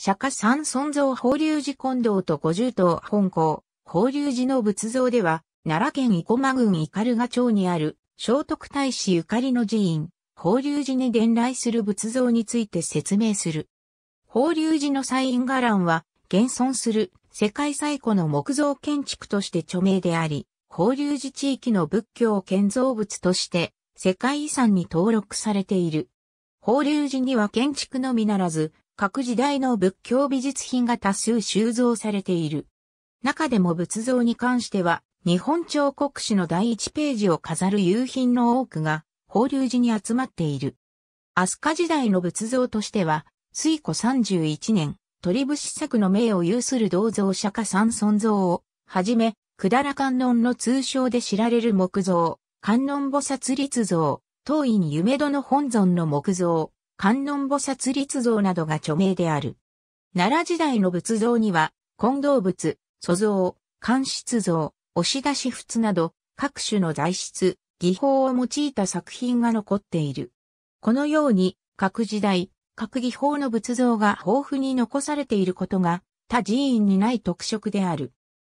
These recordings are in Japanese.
釈迦三尊像法隆寺近堂と五十島本校、法隆寺の仏像では、奈良県生駒郡斑鳩町にある、聖徳太子ゆかりの寺院、法隆寺に伝来する仏像について説明する。法隆寺の祭院伽藍は、現存する世界最古の木造建築として著名であり、法隆寺地域の仏教建造物として世界遺産に登録されている。法隆寺には建築のみならず、各時代の仏教美術品が多数収蔵されている。中でも仏像に関しては、日本彫刻史の第1ページを飾る夕品の多くが、法隆寺に集まっている。飛鳥時代の仏像としては、水古31年、鳥伏作の名を有する銅像釈迦三尊像を、はじめ、百済観音の通称で知られる木像、観音菩薩立像、当院夢戸の本尊の木像、観音菩薩立像などが著名である。奈良時代の仏像には、金動仏、塑像、官室像、押し出し仏など、各種の材質、技法を用いた作品が残っている。このように、各時代、各技法の仏像が豊富に残されていることが、他寺院にない特色である。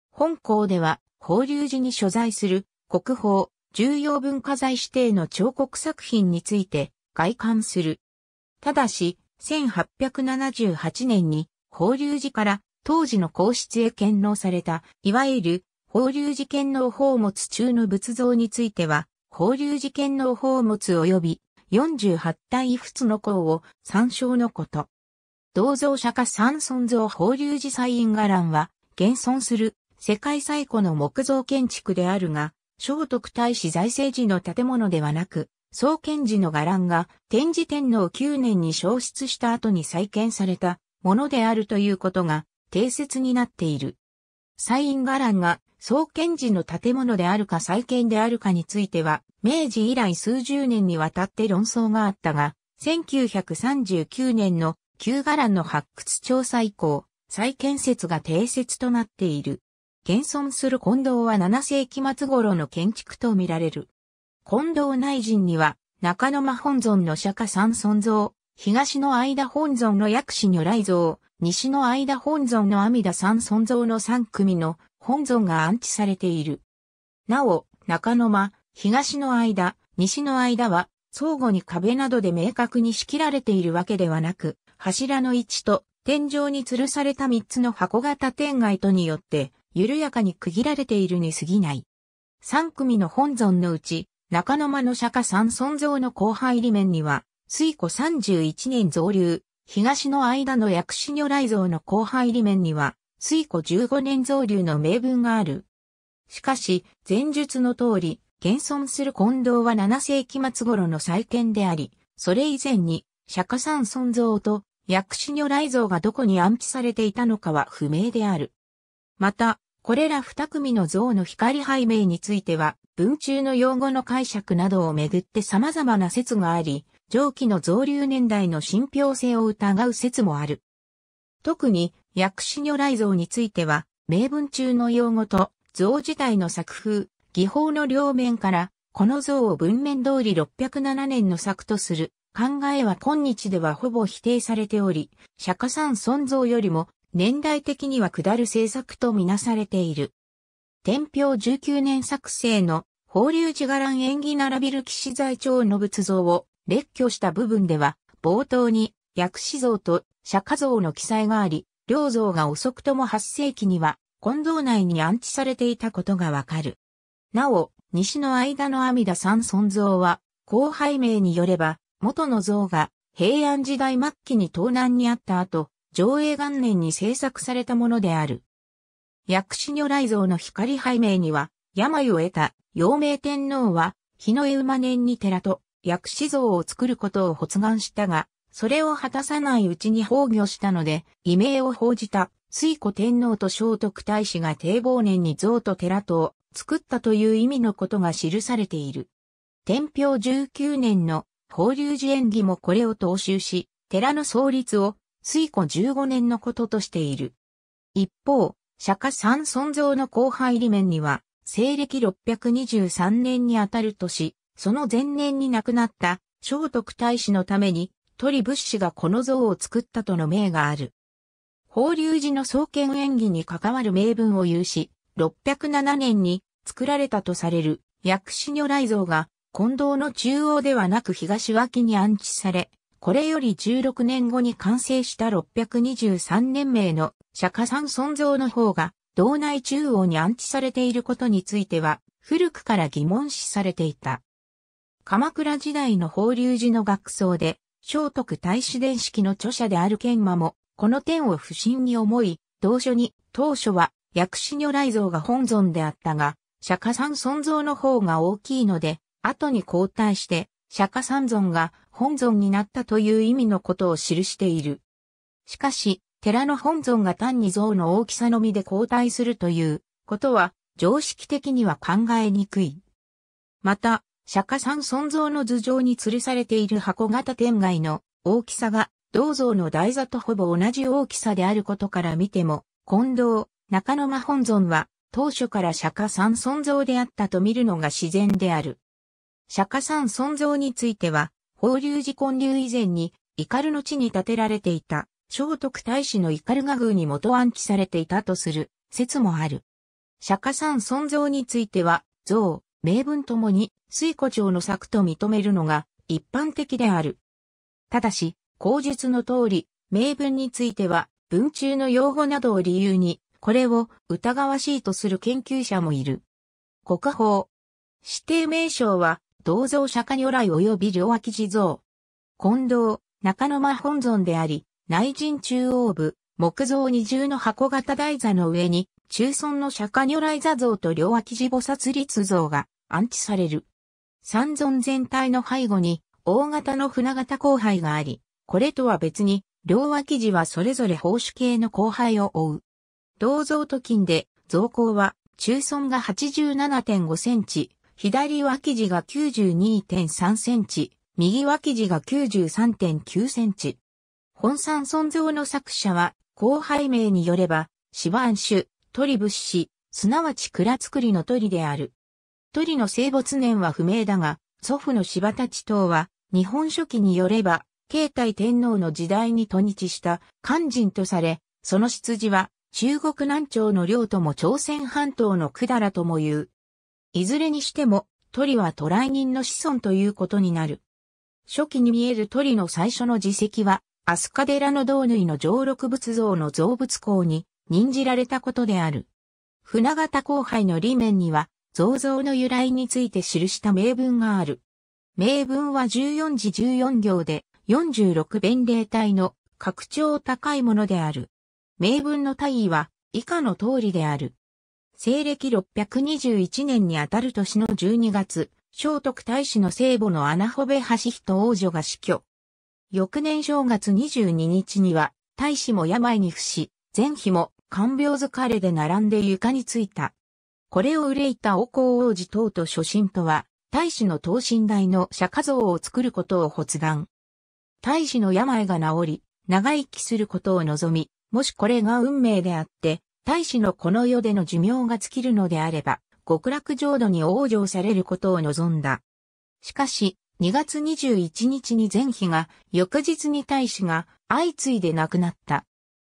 本校では、法隆寺に所在する国宝重要文化財指定の彫刻作品について、外観するただし、1878年に法隆寺から当時の皇室へ献納された、いわゆる法隆寺献納宝物中の仏像については、法隆寺献納宝物及び48体不仏の項を参照のこと。銅像釈迦三尊像法隆寺祭院伽藍は、現存する世界最古の木造建築であるが、聖徳太子在政時の建物ではなく、創建時の伽藍が天智天皇9年に消失した後に再建されたものであるということが定説になっている。西院伽藍が創建時の建物であるか再建であるかについては、明治以来数十年にわたって論争があったが、1939年の旧伽藍の発掘調査以降、再建説が定説となっている。現存する近藤は7世紀末頃の建築とみられる。近藤内陣には、中野間本尊の釈迦三尊像、東の間本尊の薬師如来像、西の間本尊の阿弥陀三尊像の三組の本尊が安置されている。なお、中野間、東の間、西の間は、相互に壁などで明確に仕切られているわけではなく、柱の位置と天井に吊るされた三つの箱型天蓋とによって、緩やかに区切られているに過ぎない。三組の本尊のうち、中野間の釈迦三尊像の後輩裏面には、水庫31年造流、東の間の薬師如来像の後輩裏面には、水庫15年造流の名文がある。しかし、前述の通り、現存する近藤は7世紀末頃の再建であり、それ以前に、釈迦三尊像と薬師如来像がどこに安置されていたのかは不明である。また、これら二組の像の光背命については、文中の用語の解釈などをめぐって様々な説があり、上記の造流年代の信憑性を疑う説もある。特に、薬師如来像については、名文中の用語と、像自体の作風、技法の両面から、この像を文面通り607年の作とする考えは今日ではほぼ否定されており、釈迦さん尊像よりも年代的には下る政策とみなされている。天平19年作成の法隆寺伽藍縁起並びる騎士財長の仏像を列挙した部分では、冒頭に薬師像と釈迦像の記載があり、両像が遅くとも8世紀には、金堂内に安置されていたことがわかる。なお、西の間の阿弥陀三尊像は、後輩名によれば、元の像が平安時代末期に東南にあった後、上映元年に制作されたものである。薬師如来像の光拝命には、病を得た、陽明天皇は、日の絵馬年に寺と、薬師像を作ることを発願したが、それを果たさないうちに崩御したので、異名を報じた、水古天皇と聖徳太子が帝忘年に像と寺とを作ったという意味のことが記されている。天平19年の法隆寺演技もこれを踏襲し、寺の創立を推古15年のこととしている。一方、釈迦三尊像の後輩裏面には、西暦623年にあたるとし、その前年に亡くなった聖徳太子のために、鳥仏師がこの像を作ったとの命がある。法隆寺の創建演技に関わる名文を有し、607年に作られたとされる薬師如来像が、近藤の中央ではなく東脇に安置され、これより16年後に完成した623年名の釈迦山尊像の方が、道内中央に安置されていることについては、古くから疑問視されていた。鎌倉時代の法隆寺の学僧で、聖徳太子伝式の著者である研磨も、この点を不審に思い、同書に、当初は、薬師如来像が本尊であったが、釈迦山尊像の方が大きいので、後に交代して、釈迦山尊が本尊になったという意味のことを記している。しかし、寺の本尊が単に像の大きさのみで交代するということは常識的には考えにくい。また、釈迦三尊像の頭上に吊るされている箱型天外の大きさが銅像の台座とほぼ同じ大きさであることから見ても、近藤、中野間本尊は当初から釈迦三尊像であったと見るのが自然である。釈迦三尊像については、法隆寺建立以前に、イカルの地に建てられていた、聖徳太子のイカル画宮に元安置されていたとする説もある。釈迦山尊像については、像、名文ともに水古町の作と認めるのが一般的である。ただし、口述の通り、名文については、文中の用語などを理由に、これを疑わしいとする研究者もいる。国宝。指定名称は、銅像釈迦如来及び両脇地蔵。近藤、中野間本尊であり、内陣中央部、木造二重の箱型台座の上に、中尊の釈迦如来座像と両脇地菩薩立像が安置される。三尊全体の背後に、大型の船型後輩があり、これとは別に、両脇地はそれぞれ宝珠系の後輩を追う。銅像と金で、造高は、中尊が87.5センチ、左脇地が92.3センチ、右脇地が93.9センチ。本山尊像の作者は、後輩名によれば、芝安ン鳥仏師、すなわち蔵造りの鳥である。鳥の生没年は不明だが、祖父の柴田地は、日本書紀によれば、慶太天皇の時代に土日した漢人とされ、その出自は、中国南朝の領とも朝鮮半島の百済とも言う。いずれにしても、鳥は渡来人の子孫ということになる。初期に見える鳥の最初の自石は、アスカデラの道類の上六仏像の造物校に任じられたことである。船形後輩の裏面には、造像の由来について記した名文がある。名文は14字14行で、46弁霊体の格調高いものである。名文の体位は以下の通りである。西暦621年にあたる年の12月、聖徳太子の聖母の穴穂部橋人王女が死去。翌年正月22日には、太子も病に伏し、前妃も看病疲れで並んで床についた。これを憂いた王皇王子等と諸神とは、太子の等身大の釈迦像を作ることを発願。太子の病が治り、長生きすることを望み、もしこれが運命であって、大使のこの世での寿命が尽きるのであれば、極楽浄土に往生されることを望んだ。しかし、2月21日に前妃が、翌日に大使が、相次いで亡くなった。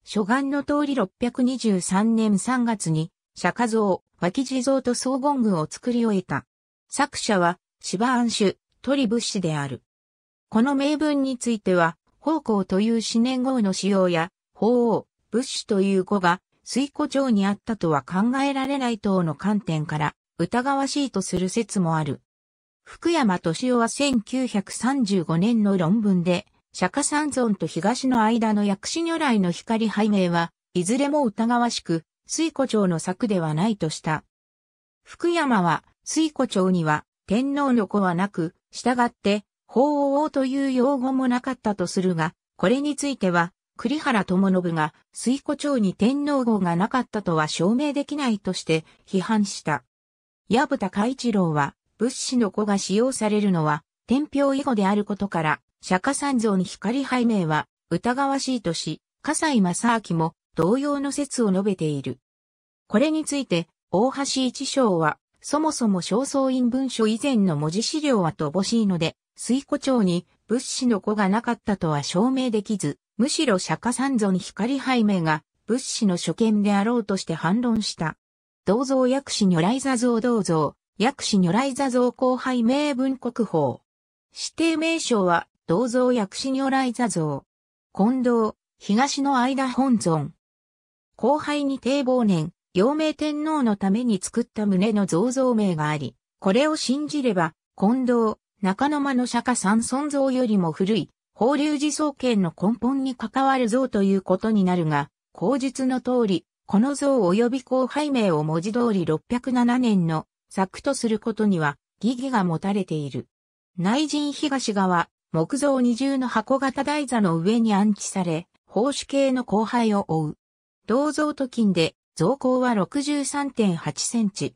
諸願の通り623年3月に、釈迦像、脇地像と総言具を作り終えた。作者は、芝安主、鳥仏師である。この名文については、方向という四年号の使用や、法王、仏師という語が水湖町にあったとは考えられない等の観点から疑わしいとする説もある。福山敏夫は1935年の論文で、釈迦三尊と東の間の薬師如来の光拝命は、いずれも疑わしく、水湖町の策ではないとした。福山は、水湖町には、天皇の子はなく、従って、法王という用語もなかったとするが、これについては、栗原智信が水戸町に天皇号がなかったとは証明できないとして批判した。矢蓋海一郎は物資の子が使用されるのは天平以後であることから、釈迦三蔵に光拝命は疑わしいとし、笠井正明も同様の説を述べている。これについて、大橋一章は、そもそも正倉院文書以前の文字資料は乏しいので、水戸町に物資の子がなかったとは証明できず、むしろ釈迦三尊光拝命が仏師の所見であろうとして反論した。銅像薬師如来座像銅像、薬師如来座像後輩名文国宝。指定名称は銅像薬師如来座像。近藤、東の間本尊。後輩に帝忘年、陽明天皇のために作った旨の造像名があり、これを信じれば、近藤、中野間の釈迦三尊像よりも古い、法隆寺創建の根本に関わる像ということになるが、口述の通り、この像及び後輩名を文字通り607年の作とすることには疑義が持たれている。内陣東側、木造二重の箱型台座の上に安置され、奉主系の後輩を追う。銅像と金で、造高は63.8センチ。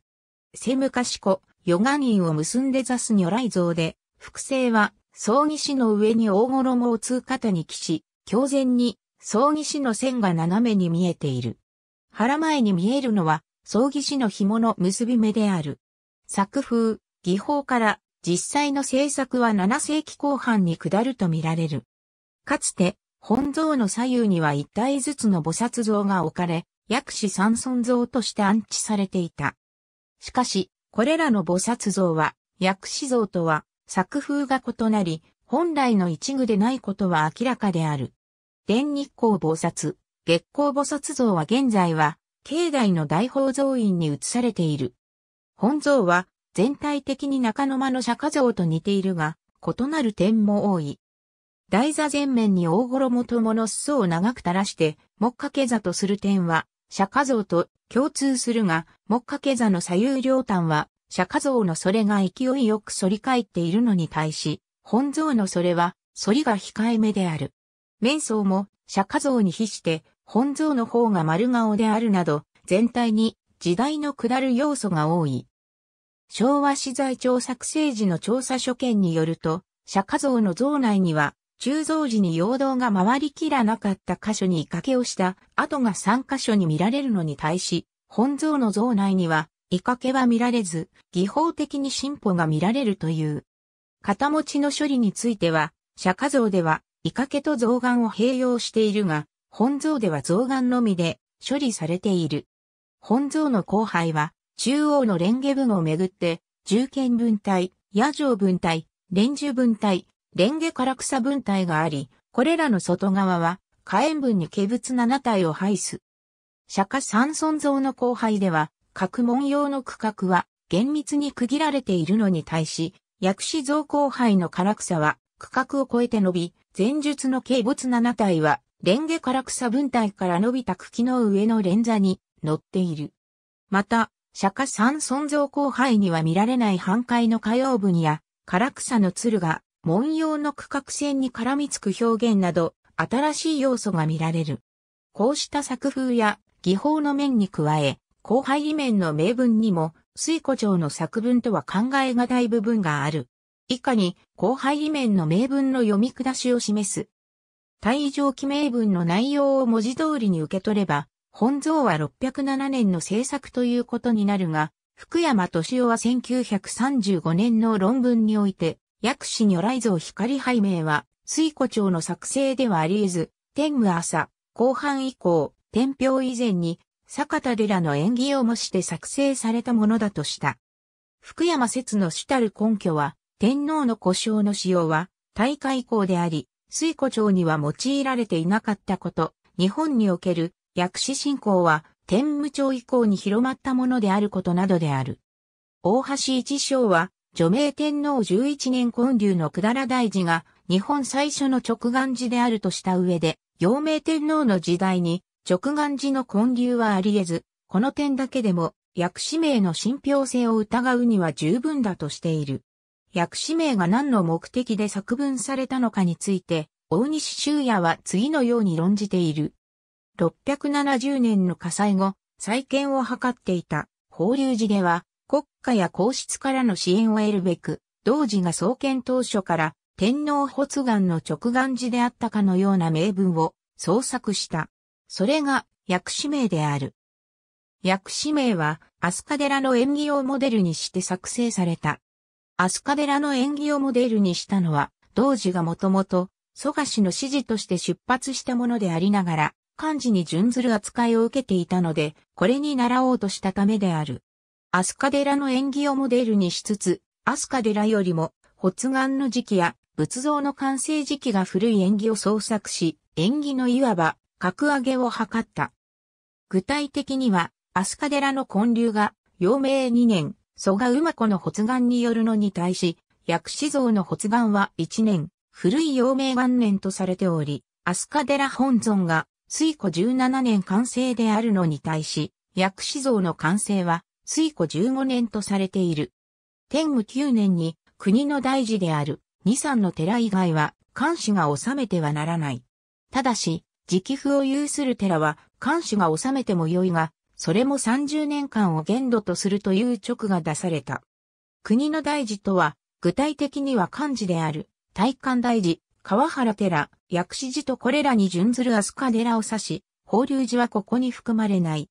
セムカシコ、ヨガニンを結んで座す如来像で、複製は葬儀師の上に大衣を通過に着し、胸前に葬儀師の線が斜めに見えている。腹前に見えるのは、葬儀師の紐の結び目である。作風、技法から実際の制作は7世紀後半に下ると見られる。かつて、本像の左右には一体ずつの菩薩像が置かれ、薬師三尊像として安置されていた。しかし、これらの菩薩像は、薬師像とは作風が異なり、本来の一具でないことは明らかである。伝日光菩薩、月光菩薩像は現在は、境内の大宝蔵院に移されている。本像は、全体的に中野間の釈迦像と似ているが、異なる点も多い。台座前面に大衣ともの裾を長く垂らして、木掛け座とする点は、釈迦像と共通するが、木掛け座の左右両端は釈迦像のそれが勢いよく反り返っているのに対し、本像のそれは、反りが控えめである。面相も釈迦像に比して、本像の方が丸顔であるなど、全体に時代の下る要素が多い。昭和資材調作成時の調査所見によると、釈迦像の像内には、鋳造時に陽動が回りきらなかった箇所に掛けをした跡が3箇所に見られるのに対し、本像の像内には見かけは見られず、技法的に進歩が見られるという。片持ちの処理については、釈迦像では、イカケと象眼を併用しているが、本像では象眼のみで処理されている。本像の後輩は、中央の蓮華文をめぐって、重剣分体、野城分体、蓮樹分レ蓮華唐草分隊があり、これらの外側は、火炎分に化物7体を排す。釈迦三尊像の後輩では、各門用の区画は厳密に区切られているのに対し、薬師造工杯の唐草は区画を超えて伸び、前述の軽没7体は、レンゲ唐草分体から伸びた茎の上の連座に乗っている。また、釈迦三尊造後杯には見られない半壊の火曜にや、唐草の鶴が、文様の区画線に絡みつく表現など、新しい要素が見られる。こうした作風や技法の面に加え、後輩囲面の名文にも、水古町の作文とは考えがたい部分がある。以下に、後輩囲面の名文の読み下しを示す。大乗記名文の内容を文字通りに受け取れば、本像は607年の制作ということになるが、福山敏夫は1935年の論文において、薬師如来像光拝名は、水古町の作成ではあり得ず、天武朝、後半以降、天平以前に、坂田寺の演技を模して作成されたものだとした。福山節の主たる根拠は、天皇の故障の使用は、大会以降であり、水古町には用いられていなかったこと、日本における薬師信仰は、天武町以降に広まったものであることなどである。大橋一章は、除名天皇11年建立のくだら大事が、日本最初の直眼寺であるとした上で、陽明天皇の時代に、直眼寺の混流はあり得ず、この点だけでも、薬師名の信憑性を疑うには十分だとしている。薬師名が何の目的で作文されたのかについて、大西修也は次のように論じている。670年の火災後、再建を図っていた法隆寺では、国家や皇室からの支援を得るべく、同時が創建当初から天皇発願の直眼寺であったかのような名文を創作した。それが薬師名である。薬師名は、飛鳥寺の縁起をモデルにして作成された。飛鳥寺の縁起をモデルにしたのは、同時がもともと、蘇我氏の指示として出発したものでありながら、漢字に準ずる扱いを受けていたので、これに習おうとしたためである。飛鳥寺の縁起をモデルにしつつ、飛鳥寺よりも、発願の時期や仏像の完成時期が古い縁起を創作し、縁起のいわば格上げを図った。具体的には、飛鳥寺の建立が、陽明2年、蘇我馬子の発願によるのに対し、薬師像の発願は1年、古い陽明元年とされており、飛鳥寺本尊が、水子17年完成であるのに対し、薬師像の完成は、水子15年とされている。天武9年に、国の大事である、二三の寺以外は、漢氏が治めてはならない。ただし、直符を有する寺は、官主が治めても良いが、それも30年間を限度とするという直が出された。国の大事とは、具体的には漢字である、大官大事、川原寺、薬師寺とこれらに準ずる飛鳥寺を指し、法隆寺はここに含まれない。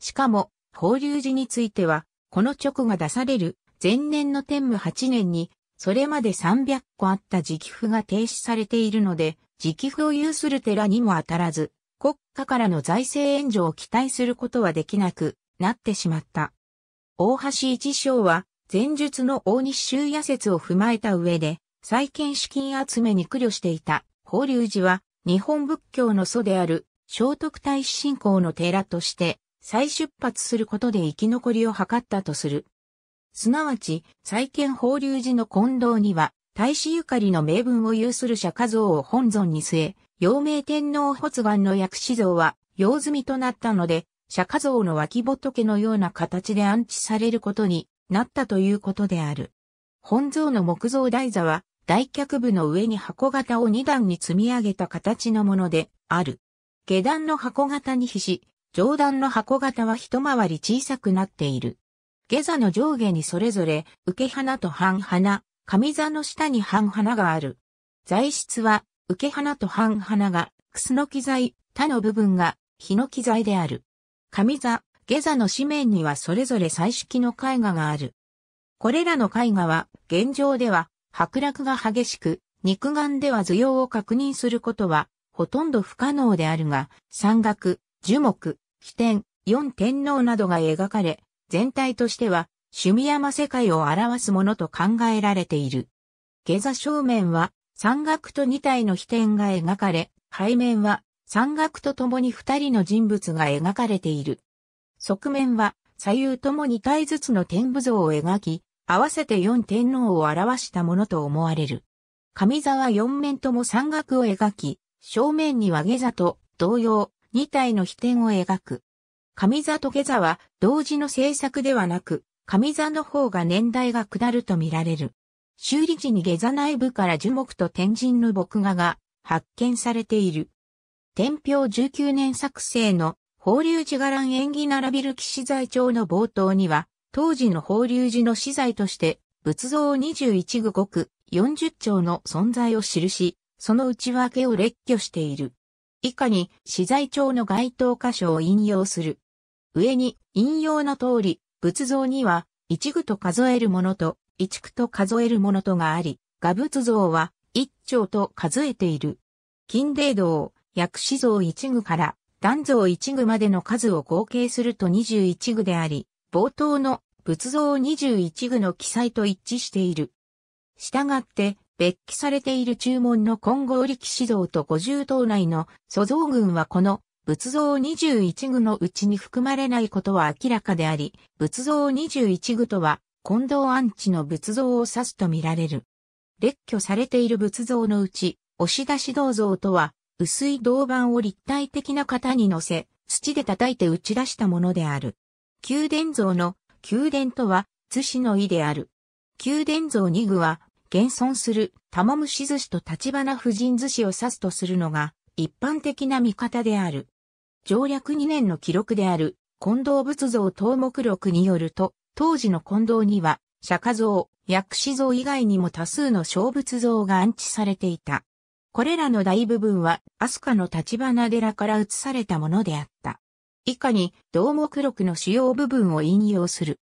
しかも、法隆寺については、この直が出される前年の天武8年に、それまで300個あった直符が停止されているので、自寄付を有する寺にも当たらず、国家からの財政援助を期待することはできなくなってしまった。大橋一章は、前述の大西修野説を踏まえた上で、再建資金集めに苦慮していた、法隆寺は、日本仏教の祖である、聖徳太子信仰の寺として、再出発することで生き残りを図ったとする。すなわち、再建法隆寺の近道には、大使ゆかりの名分を有する釈迦像を本尊に据え、陽明天皇発願の薬師像は用済みとなったので、釈迦像の脇仏のような形で安置されることになったということである。本像の木造台座は、大脚部の上に箱型を2段に積み上げた形のものである。下段の箱型に比し、上段の箱型は一回り小さくなっている。下座の上下にそれぞれ、受け花と半花、上座の下に半花がある。材質は、受け花と半花が、くすのキ材、他の部分が、ヒノキ材である。上座、下座の紙面にはそれぞれ彩色の絵画がある。これらの絵画は、現状では、剥落が激しく、肉眼では図様を確認することは、ほとんど不可能であるが、山岳、樹木、起点、四天王などが描かれ、全体としては趣味山世界を表すものと考えられている。下座正面は山岳と二体の飛天が描かれ、背面は山岳と共に二人の人物が描かれている。側面は左右とも二体ずつの天武像を描き、合わせて四天皇を表したものと思われる。上座は四面とも山岳を描き、正面には下座と同様、二体の飛天を描く。上座と下座は同時の制作ではなく、上座の方が年代が下ると見られる。修理時に下座内部から樹木と天神の木画が発見されている。天平19年作成の法隆寺伽藍起並びる騎士材帳の冒頭には、当時の法隆寺の資材として、仏像21具国40丁の存在を記し、その内訳を列挙している。以下に、資材帳の該当箇所を引用する。上に、引用の通り、仏像には、一具と数えるものと、一区と数えるものとがあり、画仏像は、一丁と数えている。金霊堂、薬師像一具から、断像一具までの数を合計すると二十一具であり、冒頭の仏像二十一具の記載と一致している。従って、別記されている注文の金剛力士像と五重島内の祖像群はこの仏像21具のうちに含まれないことは明らかであり、仏像21具とは、近藤安置の仏像を指すとみられる。列挙されている仏像のうち、押し出し銅像とは、薄い銅板を立体的な型に乗せ、土で叩いて打ち出したものである。宮殿像の宮殿とは、津市の意である。宮殿像2具は、現存する玉虫寿司と立花婦人寿司を指すとするのが、一般的な見方である。上略2年の記録である、近藤仏像等目録によると、当時の近藤には、釈迦像、薬師像以外にも多数の小仏像が安置されていた。これらの大部分は、アスカの立花寺から移されたものであった。以下に、同目録の主要部分を引用する。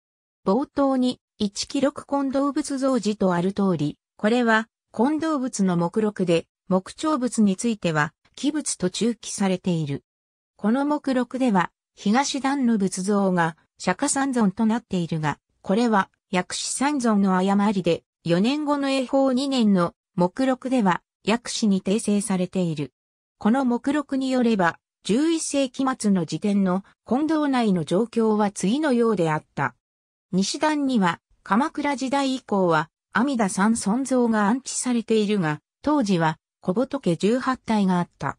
冒頭に、一記録近藤仏像寺とある通り、これは、近藤仏の目録で、木彫仏については、器物と中記されている。この目録では、東段の仏像が釈迦三尊となっているが、これは薬師三尊の誤りで、4年後の英法2年の目録では薬師に訂正されている。この目録によれば、11世紀末の時点の近道内の状況は次のようであった。西段には鎌倉時代以降は阿弥陀三尊像が安置されているが、当時は小仏18体があった。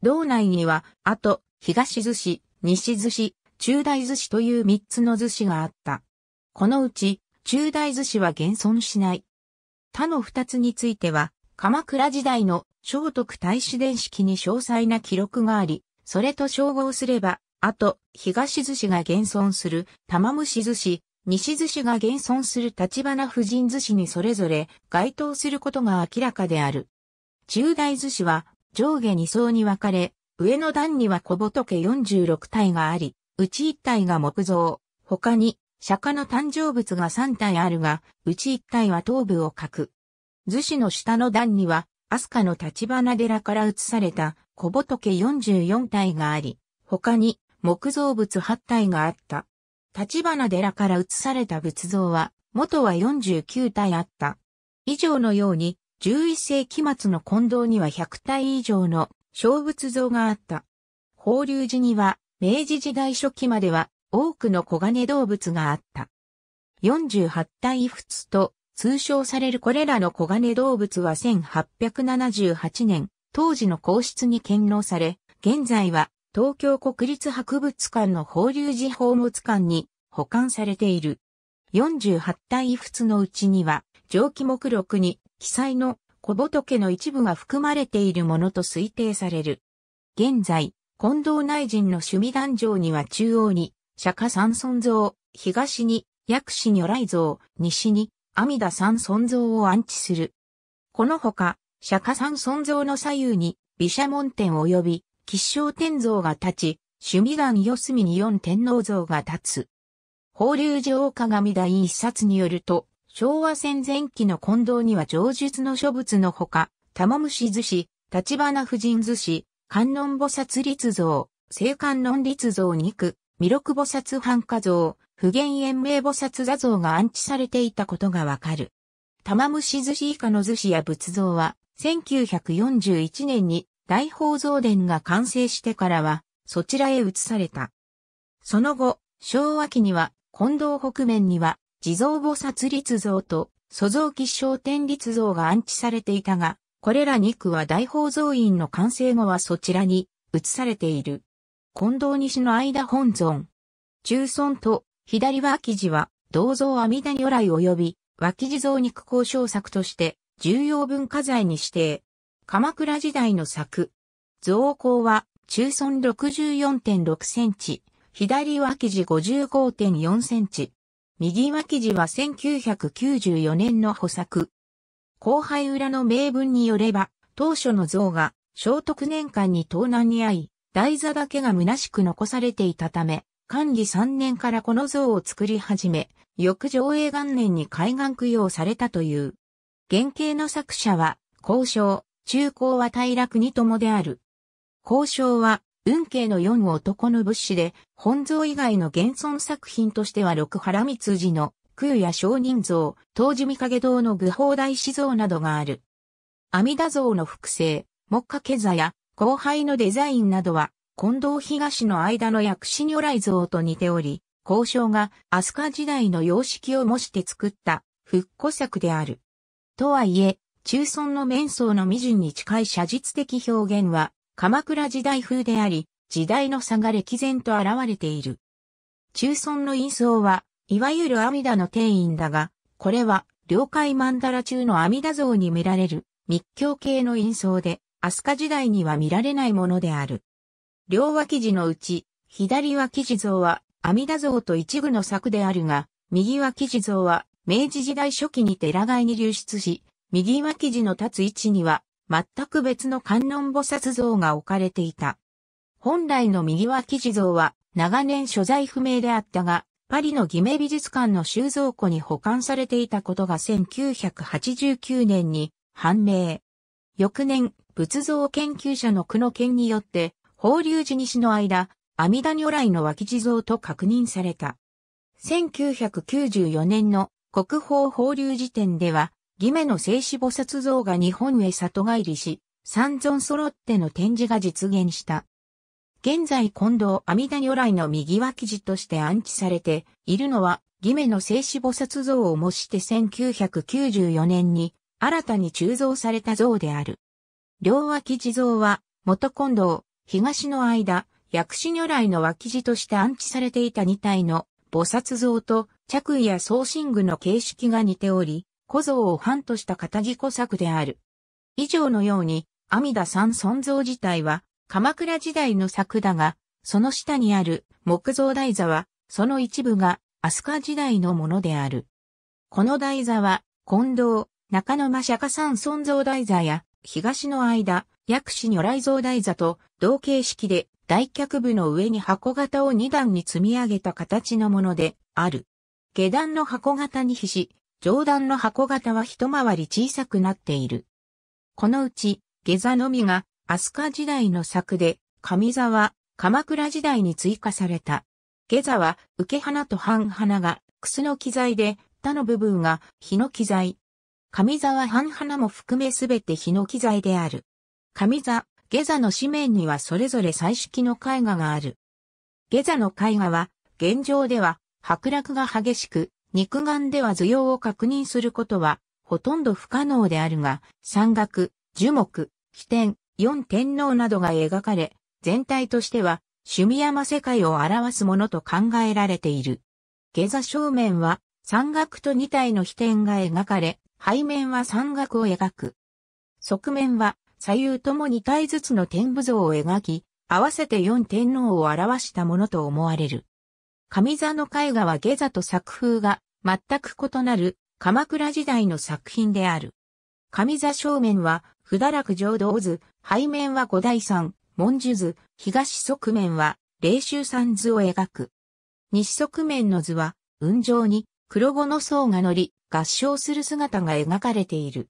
道内には、あと東寿司、西寿司、中大寿司という三つの寿司があった。このうち、中大寿司は現存しない。他の二つについては、鎌倉時代の聖徳太子伝式に詳細な記録があり、それと照合すれば、あと、東寿司が現存する玉虫寿司、西寿司が現存する立花婦人寿司にそれぞれ該当することが明らかである。中大寿司は上下2層に分かれ、上の段には小仏46体があり、うち1体が木造、他に釈迦の誕生物が3体あるが、うち1体は頭部を描く。図紙の下の段には、飛鳥の立花寺から移された小仏44体があり、他に木造物8体があった。立花寺から移された仏像は、元は49体あった。以上のように、11世紀末の近藤には100体以上の小仏像があった。法隆寺には、明治時代初期までは、多くの小金動物があった。四十八体仏と通称されるこれらの小金動物は1878年、当時の皇室に献納され、現在は東京国立博物館の法隆寺宝物館に保管されている。四十八体仏のうちには、上記目録に記載の小仏の一部が含まれているものと推定される。現在、近藤内陣の趣味壇上には中央に、釈迦三尊像、東に、薬師如来像、西に、阿弥陀三尊像を安置する。このほか、釈迦三尊像の左右に、毘沙門天及び、吉祥天像が立ち、趣味壇四隅に四天王像が立つ。法隆寺大鏡第一冊によると、昭和戦前期の近藤には上述の諸仏のほか、玉虫寿司、立花婦人寿司、観音菩薩立像、聖観音立像肉、弥勒菩薩半華像、普賢延命菩薩座像が安置されていたことがわかる。玉虫寿司以下の寿司や仏像は、1941年に大宝蔵殿が完成してからは、そちらへ移された。その後、昭和期には、近藤北面には、地蔵菩薩立像と祖像吉祥天立像が安置されていたが、これら2区は大宝蔵院の完成後はそちらに移されている。近藤西の間本尊。中尊と左脇寺は銅像阿弥陀如来及び脇寺蔵肉交渉作として重要文化財に指定。鎌倉時代の作。造高は中尊64.6センチ、左脇寺55.4センチ、右脇地は1994年の補作。後輩裏の名文によれば、当初の像が、聖徳年間に盗難に遭い、台座だけが虚しく残されていたため、管理3年からこの像を作り始め、翌上映元年に海岸供養されたという。原型の作者は、交渉、中高はにともである。交渉は、運慶の四男の仏師で、本像以外の現存作品としては六原三寺の空や商人像、東寺三影堂の具法大師像などがある。阿弥陀像の複製、木陰座や後輩のデザインなどは、近藤東の間の薬師如来像と似ており、交渉が飛鳥時代の様式を模して作った復古作である。とはいえ、中村の面相の未順に近い写実的表現は鎌倉時代風であり、時代の差が歴然と現れている。中村の印象は、いわゆる阿弥陀の定員だが、これは、領海曼荼羅中の阿弥陀像に見られる、密教系の印象で、飛鳥時代には見られないものである。両脇地のうち、左脇地像は、阿弥陀像と一部の作であるが、右脇地像は、明治時代初期に寺外に流出し、右脇地の立つ位置には、全く別の観音菩薩像が置かれていた。本来の右脇地蔵は長年所在不明であったが、パリの偽名美術館の収蔵庫に保管されていたことが1989年に判明。翌年、仏像研究者の久野研によって、法隆寺西の間、阿弥陀如来の脇地蔵と確認された。1994年の国宝法隆寺展では、義目の聖子菩薩像が日本へ里帰りし、三尊揃っての展示が実現した。現在近藤阿弥陀如来の右脇寺として安置されているのは、義目の聖子菩薩像を模して1994年に新たに鋳造された像である。両脇地像は、元近藤、東の間、薬師如来の脇地として安置されていた2体の菩薩像と着衣や送信具の形式が似ており、小僧を藩とした仇義小作である。以上のように、阿弥陀三尊像自体は、鎌倉時代の作だが、その下にある木造台座は、その一部が飛鳥時代のものである。この台座は、近藤、中野真釈迦三尊像台座や、東の間、薬師如来像台座と同形式で大脚部の上に箱型を二段に積み上げた形のものである。下段の箱型に比し、上段の箱型は一回り小さくなっている。このうち、下座のみが、飛鳥時代の作で、上座は、鎌倉時代に追加された。下座は、受け花と半花が、楠の機材で、他の部分が、日の機材。上座は半花も含めすべて日の機材である。上座、下座の紙面にはそれぞれ彩色の絵画がある。下座の絵画は、現状では、剥落が激しく、肉眼では図様を確認することはほとんど不可能であるが、山岳、樹木、起点、四天皇などが描かれ、全体としては趣味山世界を表すものと考えられている。下座正面は山岳と二体の起点が描かれ、背面は山岳を描く。側面は左右とも二体ずつの天部像を描き、合わせて4天皇を表したものと思われる。上座の絵画は下座と作風が全く異なる鎌倉時代の作品である。上座正面は、不堕落浄土図、背面は五台山、文殊図、東側面は、霊州山図を描く。西側面の図は、雲上に黒子の僧が乗り、合唱する姿が描かれている。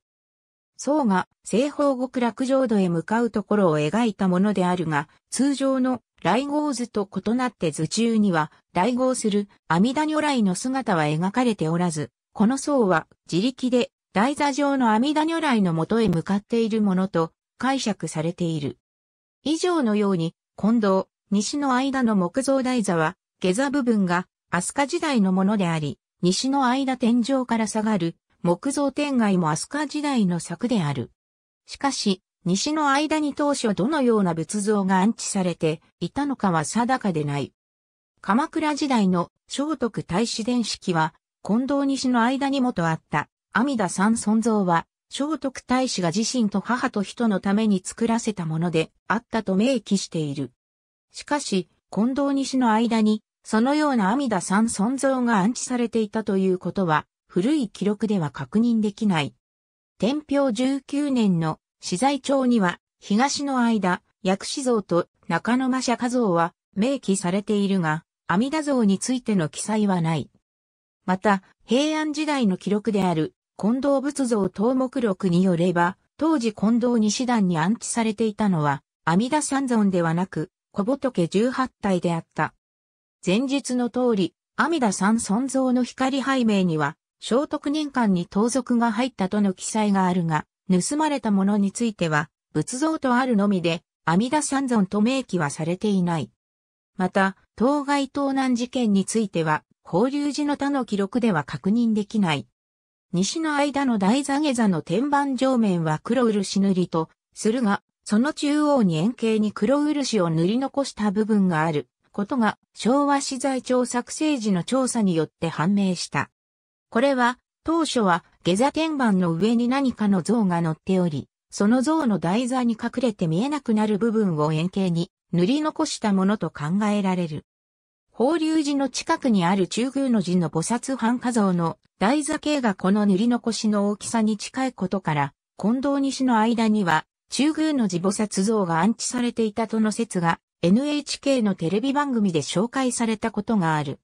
僧が西方極楽浄土へ向かうところを描いたものであるが、通常の雷合図と異なって図中には、雷合する阿弥陀如来の姿は描かれておらず、この層は自力で台座上の阿弥陀如来のもとへ向かっているものと解釈されている。以上のように、近藤、西の間の木造台座は、下座部分が飛鳥時代のものであり、西の間天井から下がる木造天外も飛鳥時代の作である。しかし、西の間に当初どのような仏像が安置されていたのかは定かでない。鎌倉時代の聖徳太子殿式は、近藤西の間にもとあった阿弥陀三尊像は、聖徳太子が自身と母と人のために作らせたものであったと明記している。しかし、近藤西の間に、そのような阿弥陀三尊像が安置されていたということは、古い記録では確認できない。天平19年の資材町には、東の間、薬師像と中野馬釈家像は明記されているが、阿弥陀像についての記載はない。また、平安時代の記録である、近藤仏像東目録によれば、当時近藤西段に安置されていたのは、阿弥陀三尊ではなく、小仏十八体であった。前述の通り、阿弥陀三尊像の光拝命には、聖徳年間に盗賊が入ったとの記載があるが、盗まれたものについては、仏像とあるのみで、阿弥陀三尊と明記はされていない。また、当該盗難事件については、法隆寺の他の記録では確認できない。西の間の大座下座の天板上面は黒漆塗りと、するが、その中央に円形に黒漆を塗り残した部分があることが昭和資材庁作成時の調査によって判明した。これは当初は下座天板の上に何かの像が乗っており、その像の台座に隠れて見えなくなる部分を円形に塗り残したものと考えられる。法隆寺の近くにある中宮の寺の菩薩半化像の台座形がこの塗り残しの大きさに近いことから、近藤西の間には中宮の寺菩薩像が安置されていたとの説が NHK のテレビ番組で紹介されたことがある。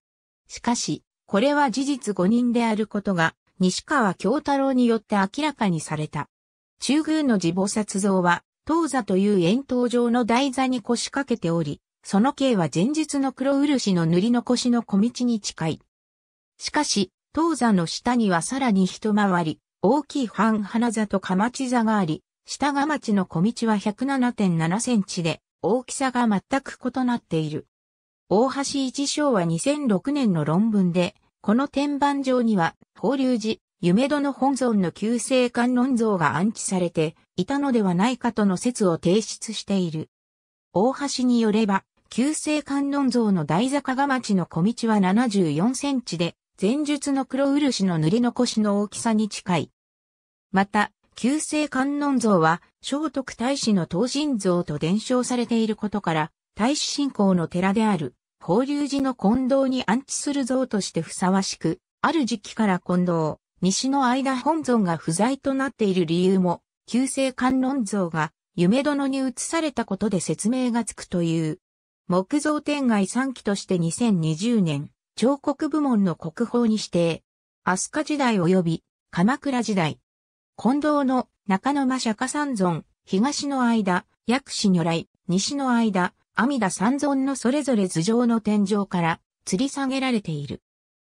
しかし、これは事実5人であることが西川京太郎によって明らかにされた。中宮の自母殺像は、東座という円筒状の台座に腰掛けており、その形は前日の黒漆の塗り残しの小道に近い。しかし、東座の下にはさらに一回り、大きい半花座とかま座があり、下が町の小道は107.7センチで、大きさが全く異なっている。大橋一章は2006年の論文で、この天板上には、法隆寺、夢殿本尊の旧世観音像が安置されていたのではないかとの説を提出している。大橋によれば、旧世観音像の台坂が町の小道は74センチで、前述の黒漆の塗り残しの大きさに近い。また、旧世観音像は、聖徳太子の東神像と伝承されていることから、太子信仰の寺である法隆寺の近藤に安置する像としてふさわしく、ある時期から近藤西の間本尊が不在となっている理由も、旧世観音像が夢殿に移されたことで説明がつくという。木造天外3期として2020年、彫刻部門の国宝に指定。飛鳥時代及び鎌倉時代。近藤の中野間釈迦三尊、東の間、薬師如来、西の間、阿弥陀三尊のそれぞれ頭上の天井から吊り下げられている。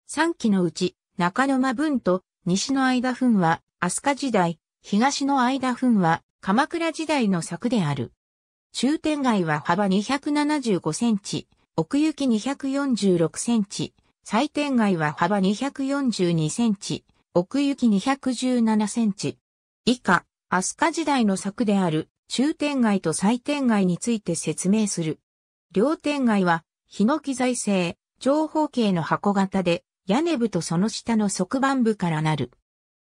三基のうち、中間文と西の間分は、飛鳥時代、東の間分は、鎌倉時代の作である。中天街は幅275センチ、奥行き246センチ、最天街は幅242センチ、奥行き217センチ。以下、飛鳥時代の作である中天街と最天街について説明する。両天街は、ヒノキ材製、長方形の箱型で、屋根部とその下の側板部からなる。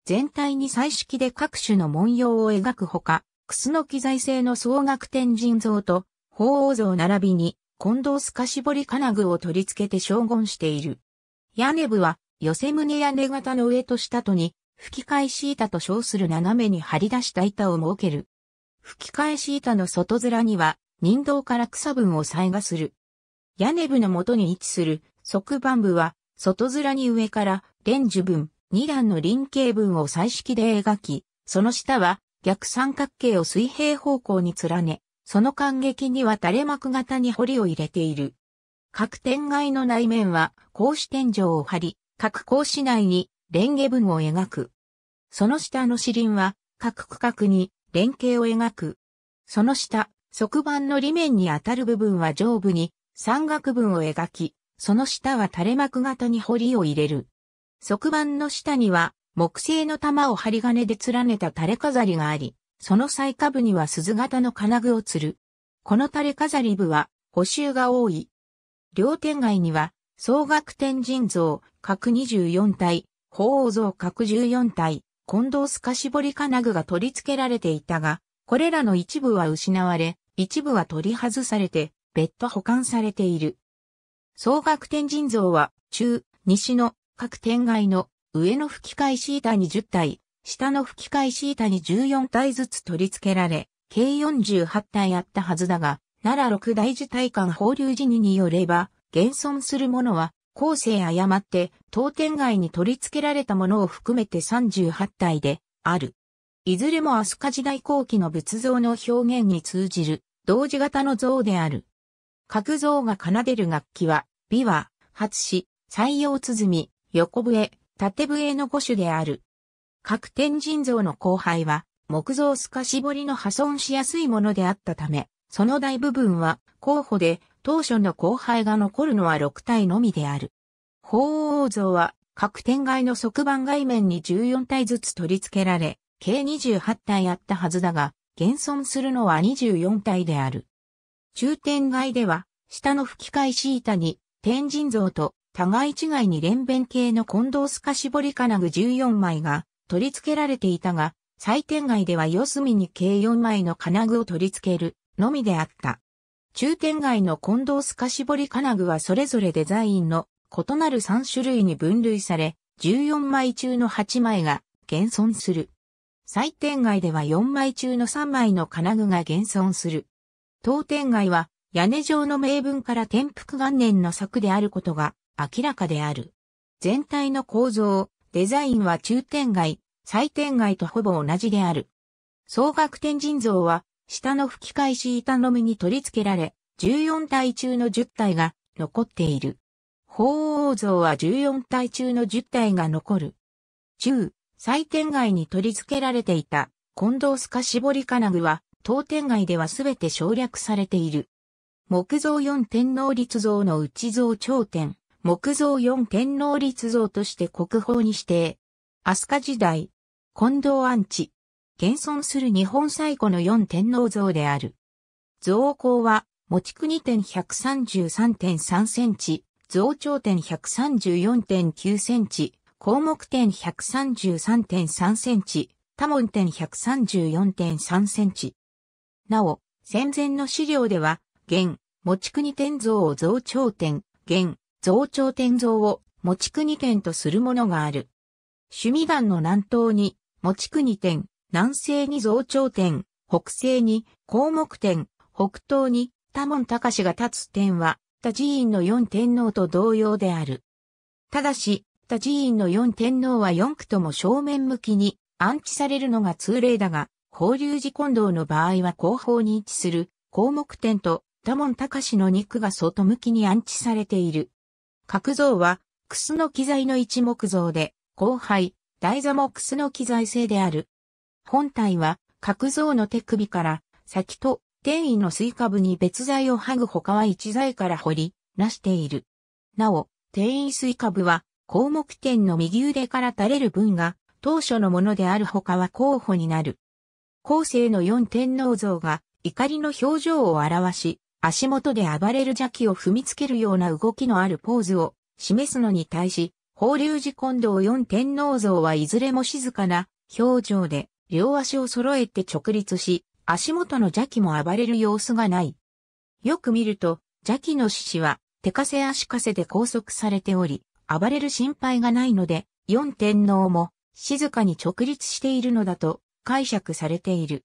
全体に彩色で各種の文様を描くほか、楠の木材製の総額天神像と、鳳凰像並びに、近藤透かし彫り金具を取り付けて将軍している。屋根部は、寄せ胸屋根型の上と下とに、吹き返し板と称する斜めに張り出した板を設ける。吹き返し板の外面には、人道から草分を採芽する。屋根部の元に位置する側板部は、外面に上からンジ分、二段の輪形分を彩色で描き、その下は逆三角形を水平方向に連ね、その間隙には垂れ幕型に彫りを入れている。各天外の内面は格子天井を張り、各格子内にレンゲ分を描く。その下の四輪は各区画に連携を描く。その下、側板の裏面に当たる部分は上部に三角分を描き、その下は垂れ幕型に彫りを入れる。側板の下には木製の玉を針金で連ねた垂れ飾りがあり、その最下部には鈴型の金具を吊る。この垂れ飾り部は補修が多い。両天外には総額天神像各24体、鳳凰像各14体、近藤透かし彫り金具が取り付けられていたが、これらの一部は失われ、一部は取り外されて、別途保管されている。総額天神像は、中、西の各天外の上の吹き替えシータに10体、下の吹き替えシータに14体ずつ取り付けられ、計48体あったはずだが、奈良六大寺大館法隆寺にによれば、現存するものは後世誤って、当店外に取り付けられたものを含めて38体で、ある。いずれも飛鳥時代後期の仏像の表現に通じる、同時型の像である。各像が奏でる楽器は、琵琶、初子、採用鼓、横笛、縦笛の5種である。各天神像の後輩は、木造透かし彫りの破損しやすいものであったため、その大部分は、候補で当初の後輩が残るのは6体のみである。鳳凰像は各天外の側板外面に14体ずつ取り付けられ、計28体あったはずだが、現存するのは24体である。中天外では、下の吹き返し板に、天神像と互い違いに連弁系の近藤スカぼり金具14枚が取り付けられていたが、祭天外では四隅に計4枚の金具を取り付けるのみであった。中天街の近藤透かし彫り金具はそれぞれデザインの異なる3種類に分類され、14枚中の8枚が現存する。最天街では4枚中の3枚の金具が現存する。当天街は屋根上の名分から転覆元年の作であることが明らかである。全体の構造、デザインは中天街、最天街とほぼ同じである。総額天神像は下の吹き返し板のみに取り付けられ、14体中の10体が残っている。鳳凰像は14体中の10体が残る。中、祭典街に取り付けられていた、近藤スカ絞り金具は、当店街ではすべて省略されている。木造四天皇立像の内像頂点、木造四天皇立像として国宝に指定。飛鳥時代、近藤安置、現存する日本最古の四天皇像である。像高は、持ち国点133.3センチ、増長点134.9センチ、項目点133.3センチ、多門点134.3センチ。なお、戦前の資料では、現、持ち国天像を増長点、現、増長天像を持ち国点とするものがある。趣味岩の南東に、持ち国点、南西に増長点、北西に項目点、北東に多門隆が立つ点は、他寺院の四天皇と同様である。ただし、他寺院の四天皇は四区とも正面向きに安置されるのが通例だが、法隆寺近道の場合は後方に位置する項目点と多門隆の二区が外向きに安置されている。角像は、楠の機材の一木像で、後輩、台座も楠の機材製である。本体は、角像の手首から先と転移の水下部に別材を剥ぐ他は一材から掘り、なしている。なお、転移水下部は、項目点の右腕から垂れる分が、当初のものである他は候補になる。後世の四天皇像が、怒りの表情を表し、足元で暴れる邪気を踏みつけるような動きのあるポーズを示すのに対し、法隆寺近藤四天皇像はいずれも静かな表情で両足を揃えて直立し、足元の邪気も暴れる様子がない。よく見ると、邪気の獅子は、手枷足枷で拘束されており、暴れる心配がないので、四天王も、静かに直立しているのだと、解釈されている。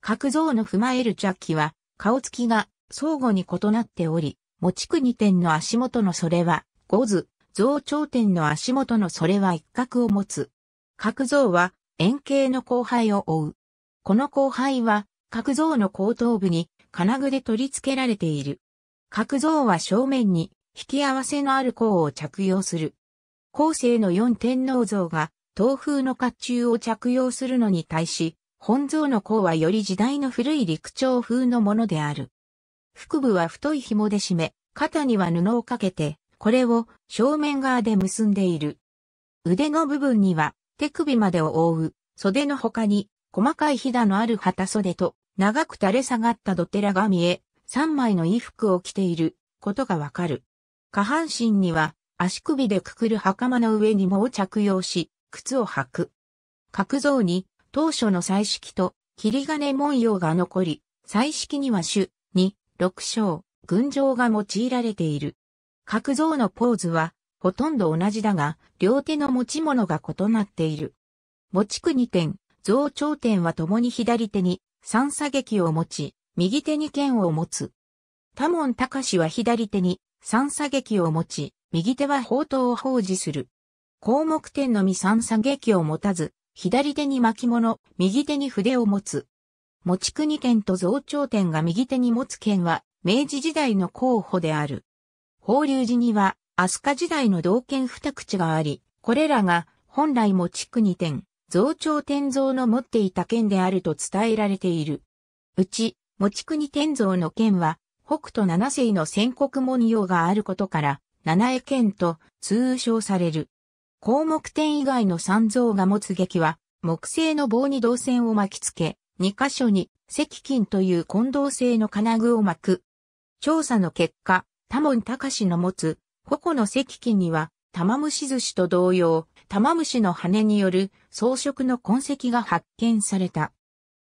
各像の踏まえる邪気は、顔つきが相互に異なっており、持ち国天の足元のそれは、五図、象頂天の足元のそれは一角を持つ。各像は円形の後輩を追う。この後輩は、角像の後頭部に金具で取り付けられている。角像は正面に引き合わせのある甲を着用する。後世の四天王像が東風の甲冑を着用するのに対し、本像の甲はより時代の古い陸長風のものである。腹部は太い紐で締め、肩には布をかけて、これを正面側で結んでいる。腕の部分には手首までを覆う、袖の他に、細かいひだのある旗袖と、長く垂れ下がったドテラが見え、3枚の衣服を着ていることがわかる。下半身には足首でくくる袴の上にもを着用し、靴を履く。角像に当初の彩色と霧金文様が残り、彩色には種、に、六章、群青が用いられている。角像のポーズはほとんど同じだが、両手の持ち物が異なっている。持ち国2点、増長点は共に左手に三射撃を持ち、右手に剣を持つ。多門隆は左手に三射撃を持ち、右手は宝塔を保持する。項目点のみ三射撃を持たず、左手に巻物、右手に筆を持つ。持ち国剣と増長点が右手に持つ剣は、明治時代の候補である。法隆寺には、飛鳥時代の道県二口があり、これらが本来も築二点、増長天蔵の持っていた県であると伝えられている。うち、持国天蔵の県は、北斗七世の宣告文様があることから、七重県と通称される。項目点以外の三蔵が持つ劇は、木製の棒に銅線を巻き付け、二箇所に石金という混同製の金具を巻く。調査の結果、多門隆の持つ鉾の石器には、玉虫寿司と同様、玉虫の羽による装飾の痕跡が発見された。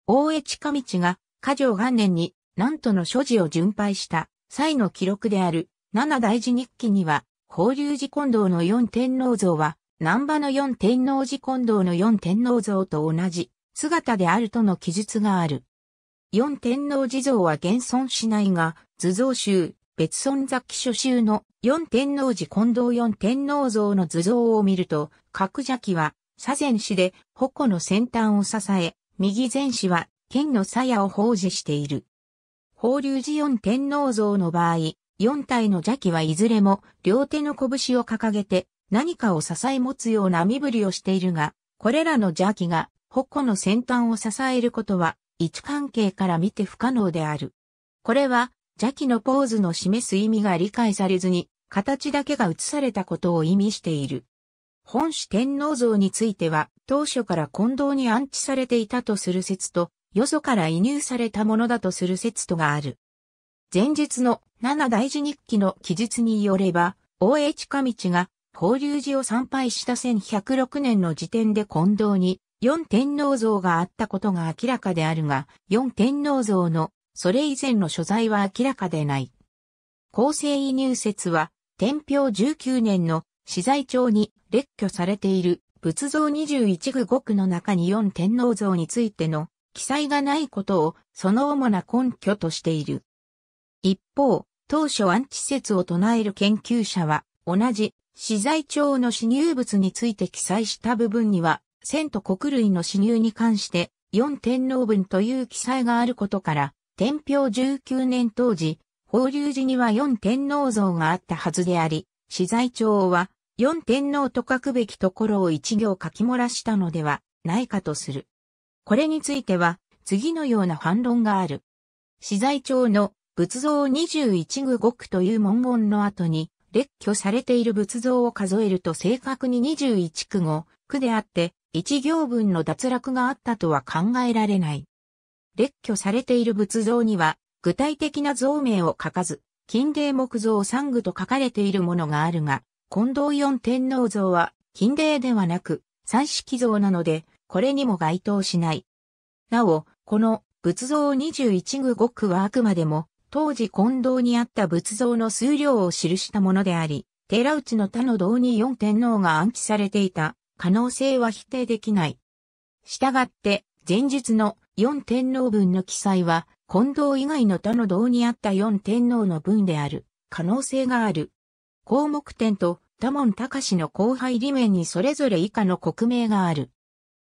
大江近道が、家剰元年に、何との所持を巡拝した際の記録である、七大寺日記には、法隆寺近道の四天王像は、南波の四天王寺近道の四天王像と同じ姿であるとの記述がある。四天王寺像は現存しないが、図像集、別村雑記書集の四天王寺近藤四天王像の図像を見ると、角邪気は左前詩で矛の先端を支え、右前詩は剣の鞘を保持している。法隆寺四天王像の場合、四体の邪気はいずれも両手の拳を掲げて何かを支え持つような身振りをしているが、これらの邪気が矛の先端を支えることは位置関係から見て不可能である。これは邪気のポーズの示す意味が理解されずに、形だけが移されたことを意味している。本主天皇像については、当初から近藤に安置されていたとする説と、よそから移入されたものだとする説とがある。前日の七大寺日記の記述によれば、大江近道が法隆寺を参拝した1106年の時点で近藤に四天皇像があったことが明らかであるが、四天皇像のそれ以前の所在は明らかでない。厚生移入説は、天平19年の資材帳に列挙されている仏像21具5区の中に4天皇像についての記載がないことをその主な根拠としている。一方、当初安置説を唱える研究者は、同じ資材帳の死入物について記載した部分には、千と国類の死入に関して、四天皇分という記載があることから、天平19年当時、法隆寺には四天皇像があったはずであり、資材長は四天皇と書くべきところを一行書き漏らしたのではないかとする。これについては、次のような反論がある。資材長の仏像21具5句という文言の後に、列挙されている仏像を数えると正確に21句5句であって、一行分の脱落があったとは考えられない。列挙されている仏像には、具体的な像名を書かず、金泥木像三具と書かれているものがあるが、近藤四天皇像は、金泥ではなく、三式像なので、これにも該当しない。なお、この仏像21具5区はあくまでも、当時近藤にあった仏像の数量を記したものであり、寺内の他の道に四天皇が暗記されていた可能性は否定できない。したがって、前述の四天皇文の記載は、近藤以外の他の道にあった四天皇の文である、可能性がある。項目点と多門隆の後輩理面にそれぞれ以下の国名がある。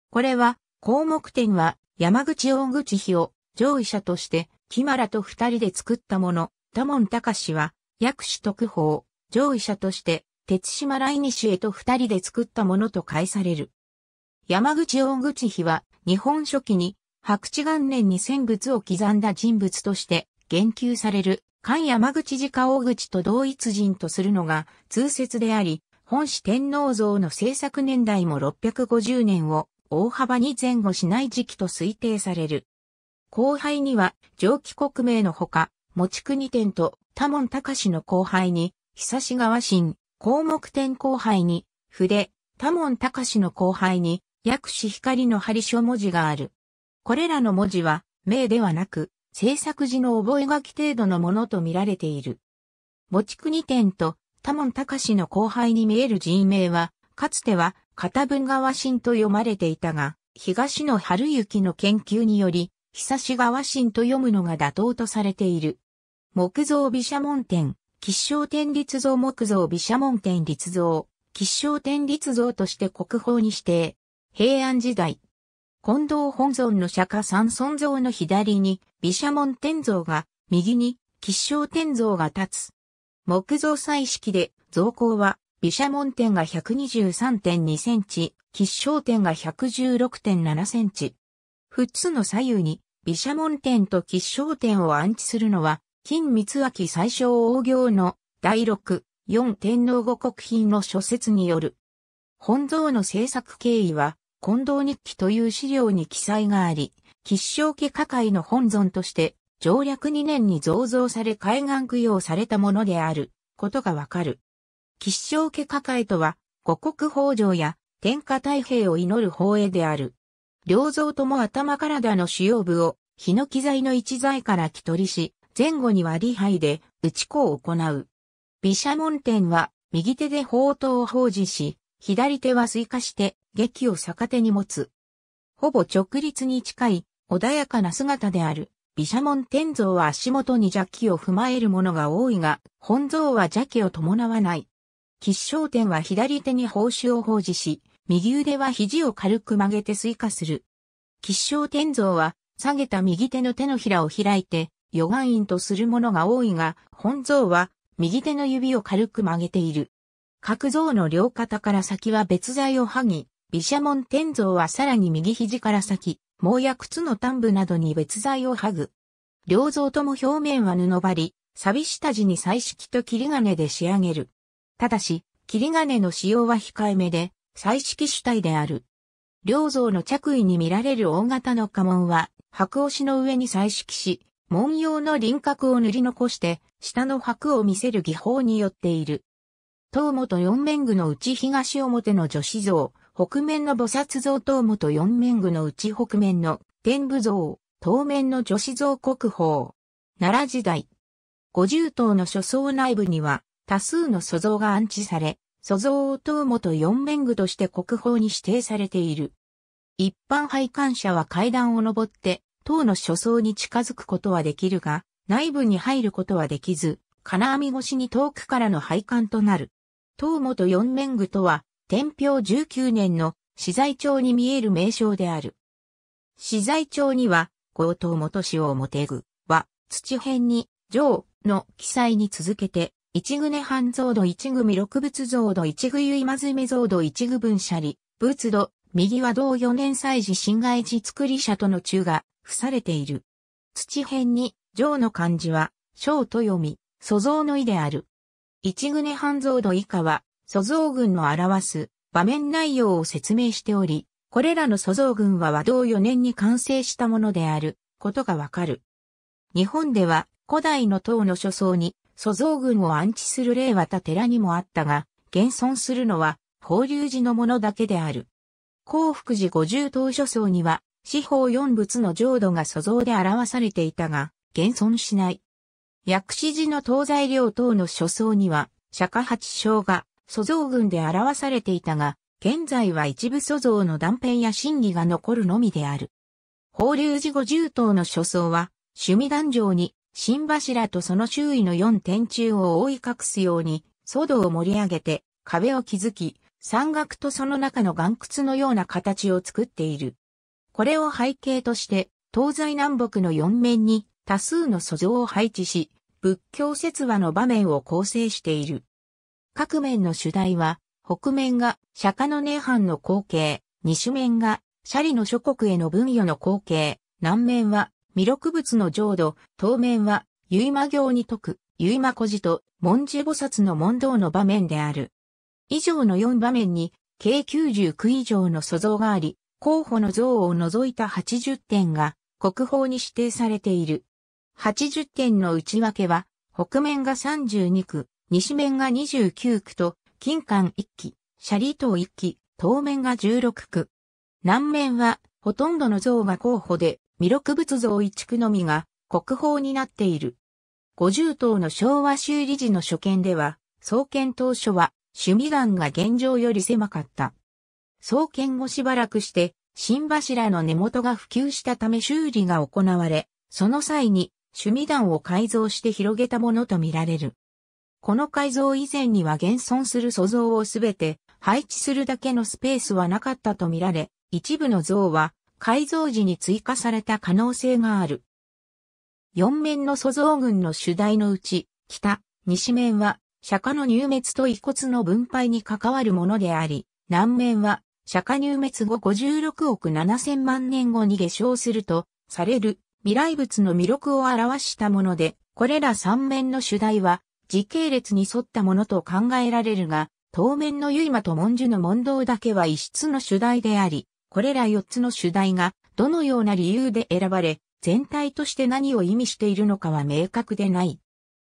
これは、項目点は山口大口碑を上位者として、木村と二人で作ったもの、多門隆は、薬師特報、上位者として、鉄島来西へと二人で作ったものと解される。山口大口碑は、日本書紀に、白地元年に戦物を刻んだ人物として言及される、関山口寺大口と同一人とするのが通説であり、本市天皇像の制作年代も650年を大幅に前後しない時期と推定される。後輩には、上記国名のほか、持国天と多門隆の後輩に、久し川新、項目天後輩に、筆、多門隆の後輩に、薬師光の針書文字がある。これらの文字は、名ではなく、制作時の覚書程度のものと見られている。墓地国店と多門隆の後輩に見える人名は、かつては片文川新と読まれていたが、東野春行の研究により、久し川新と読むのが妥当とされている。木造毘沙門天、吉祥天立像木造毘沙門天立像、吉祥天立像として国宝に指定。平安時代、近藤本尊の釈迦三尊像の左に、毘沙門天像が、右に、吉祥天像が立つ。木造彩色で、造高は、毘沙門天が123.2センチ、吉祥天が116.7センチ。二つの左右に、毘沙門天と吉祥天を安置するのは、金三明最小王行の第六、四天皇五国品の諸説による。本像の制作経緯は、近藤日記という資料に記載があり、吉祥家家会の本尊として、上略2年に造造され海岸供養されたものである、ことがわかる。吉祥家家会とは、五国豊穣や天下太平を祈る法営である。両像とも頭体の主要部を、日の木材の一材から木取りし、前後には利杯で打ち子を行う。毘沙門天は、右手で宝刀を奉仕し、左手は垂下して、劇を逆手に持つ。ほぼ直立に近い、穏やかな姿である。毘沙門天像は足元に邪気を踏まえるものが多いが、本像は邪気を伴わない。吉祥天は左手に報酬を奉仕し、右腕は肘を軽く曲げて垂下する。吉祥天像は、下げた右手の手のひらを開いて、予願印とするものが多いが、本像は、右手の指を軽く曲げている。各像の両肩から先は別材を剥ぎ、毘沙門天像はさらに右肘から先、毛や靴の端部などに別材を剥ぐ。両像とも表面は布張り、錆下地に彩色と切り金で仕上げる。ただし、切り金の使用は控えめで、彩色主体である。両像の着衣に見られる大型の家紋は、白押しの上に彩色し、文様の輪郭を塗り残して、下の白を見せる技法によっている。東本四面具のうち東表の女子像、北面の菩薩像東本四面具のうち北面の天武像、東面の女子像国宝。奈良時代。五十棟の所蔵内部には多数の塑像が安置され、所像を東本四面具として国宝に指定されている。一般配管者は階段を登って、塔の所層に近づくことはできるが、内部に入ることはできず、金網越しに遠くからの配管となる。東本四面具とは、天平十九年の資材帳に見える名称である。資材帳には、後藤元氏を表具は、土辺に、上の記載に続けて、一具根半蔵土一具未六仏蔵土一具ま今詰蔵土一具分舎利、仏土、右は同四年祭時侵害時作り者との中が、付されている。土辺に、上の漢字は、小と読み、祖像の意である。一群半蔵度以下は、祖蔵群の表す場面内容を説明しており、これらの祖蔵群は和道4年に完成したものであることがわかる。日本では古代の塔の書層に祖蔵群を安置する例はた寺にもあったが、現存するのは法隆寺のものだけである。幸福寺五重塔書層には、四方四仏の浄土が祖蔵で表されていたが、現存しない。薬師寺の東西領等の書層には、釈迦八章が、祖像群で表されていたが、現在は一部祖像の断片や真偽が残るのみである。法隆寺五十頭の書層は、趣味壇上に、新柱とその周囲の四天柱を覆い隠すように、祖道を盛り上げて、壁を築き、山岳とその中の岩窟のような形を作っている。これを背景として、東西南北の四面に多数の祖像を配置し、仏教説話の場面を構成している。各面の主題は、北面が釈迦の涅槃の光景、西面がシャリの諸国への分与の光景、南面は弥勒仏の浄土、東面は結馬行に説く、結馬古事と文字菩薩の問答の場面である。以上の4場面に、計99以上の素像があり、候補の像を除いた80点が国宝に指定されている。80点の内訳は、北面が32区、西面が29区と、金管1基、斜里島1基、東面が16区。南面は、ほとんどの像が候補で、弥勒仏像1区のみが国宝になっている。50頭の昭和修理時の所見では、創建当初は、趣味岩が現状より狭かった。創建後しばらくして、新柱の根元が普及したため修理が行われ、その際に趣味団を改造して広げたものとみられる。この改造以前には現存する素像をすべて配置するだけのスペースはなかったとみられ、一部の像は改造時に追加された可能性がある。四面の素像群の主題のうち、北、西面は釈迦の入滅と遺骨の分配に関わるものであり、南面は釈迦入滅後56億7000万年後に下昇するとされる未来物の魅力を表したもので、これら3面の主題は、時系列に沿ったものと考えられるが、当面の結馬と文殊の問答だけは一質の主題であり、これら4つの主題がどのような理由で選ばれ、全体として何を意味しているのかは明確でない。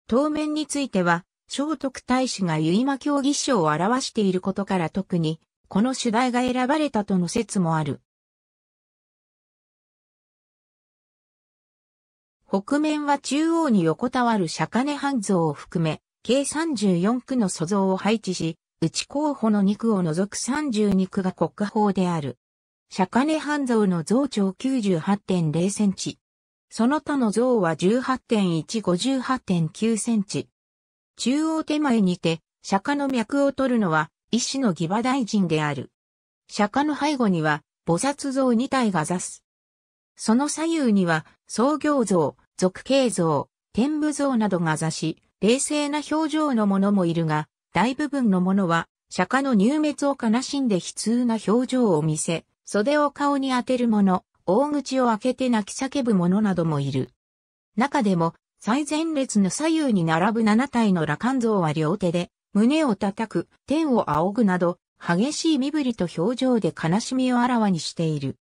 当面については、聖徳太子が結馬競技賞を表していることから特に、この主題が選ばれたとの説もある。北面は中央に横たわる釈迦根半像を含め、計34区の塑像を配置し、内候補の2区を除く32区が国家法である。釈迦根半像の像長98.0センチ。その他の像は18.158.9センチ。中央手前にて、釈迦の脈を取るのは、医師の義馬大臣である。釈迦の背後には、菩薩像2体が座す。その左右には、創業像、俗形像、天武像などが座し、冷静な表情の者もいるが、大部分の者は、釈迦の入滅を悲しんで悲痛な表情を見せ、袖を顔に当てる者、大口を開けて泣き叫ぶ者などもいる。中でも、最前列の左右に並ぶ七体の羅漢像は両手で、胸を叩く、天を仰ぐなど、激しい身振りと表情で悲しみをあらわにしている。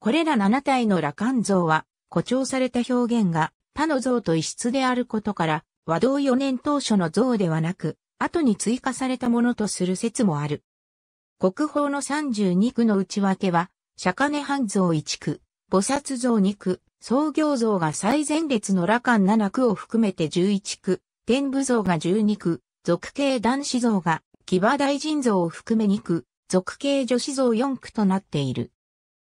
これら七体の羅漢像は、誇張された表現が他の像と異質であることから、和道4年当初の像ではなく、後に追加されたものとする説もある。国宝の32区の内訳は、釈迦根半像1区、菩薩像2区、創業像が最前列の羅漢7区を含めて11区、天部像が12区、俗系男子像が騎馬大臣像を含め2区、俗系女子像4区となっている。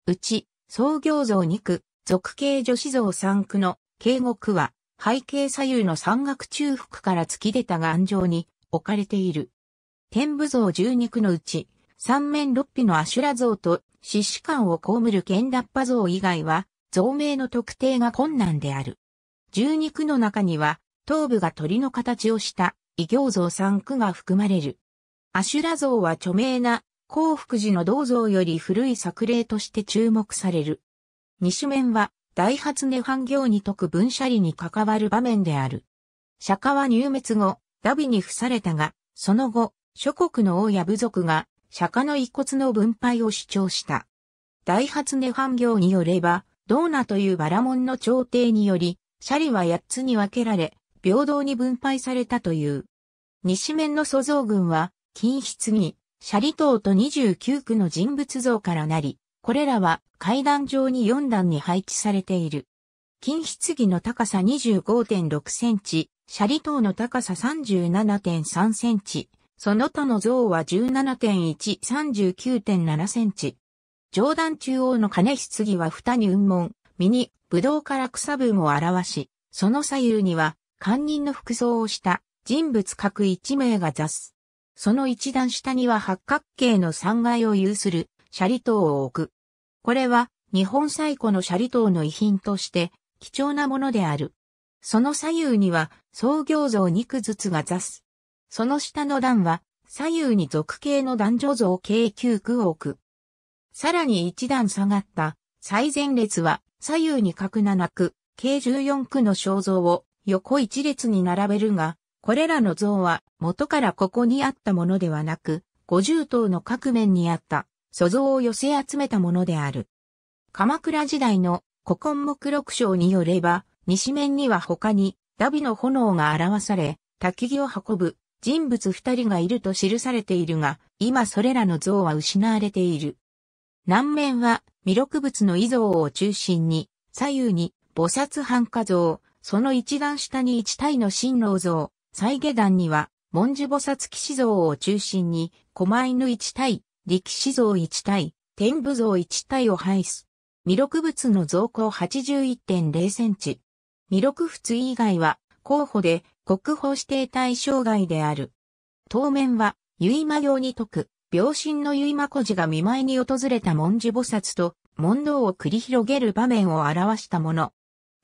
うち、創業像2区、属形女子像三区の敬語区は背景左右の山岳中腹から突き出た岩上に置かれている。天武像十二区のうち、三面六臂のアシュラ像と獅子館を被る剣ラッパ像以外は、像名の特定が困難である。十二区の中には、頭部が鳥の形をした異形像三区が含まれる。アシュラ像は著名な幸福寺の銅像より古い作例として注目される。西面は、大発値半行に解く分斜理に関わる場面である。釈迦は入滅後、ダビに付されたが、その後、諸国の王や部族が、釈迦の遺骨の分配を主張した。大発値半行によれば、ドーナというバラモンの朝廷により、シャは八つに分けられ、平等に分配されたという。西面の祖像群は、金筆に、シャリ島と29区の人物像からなり、これらは階段上に4段に配置されている。金棺の高さ25.6センチ、シャリ塔の高さ37.3センチ、その他の像は17.1、39.7センチ。上段中央の金棺は蓋に雲門、身に武道から草分を表し、その左右には、官人の服装をした人物各1名が座す。その一段下には八角形の3階を有するシャリ島を置く。これは日本最古のシャリ島の遺品として貴重なものである。その左右には創業像区ずつが座す。その下の段は左右に属形の男女像計9区を置く。さらに一段下がった最前列は左右に角7区、計14区の肖像を横一列に並べるが、これらの像は元からここにあったものではなく、50頭の各面にあった素像を寄せ集めたものである。鎌倉時代の古今目録章によれば、西面には他に、ダビの炎が表され、焚き木を運ぶ人物二人がいると記されているが、今それらの像は失われている。南面は弥勒仏の遺像を中心に、左右に菩薩半化像、その一段下に一体の神老像、再下段には文殊菩薩騎士像を中心に、狛犬一体、力士像1体、天部像1体を排す。未録物の造高81.0センチ。未録仏以外は、候補で国宝指定対象外である。当面は、結馬用に解く、病身の結馬孤児が見舞いに訪れた文字菩薩と、問答を繰り広げる場面を表したもの。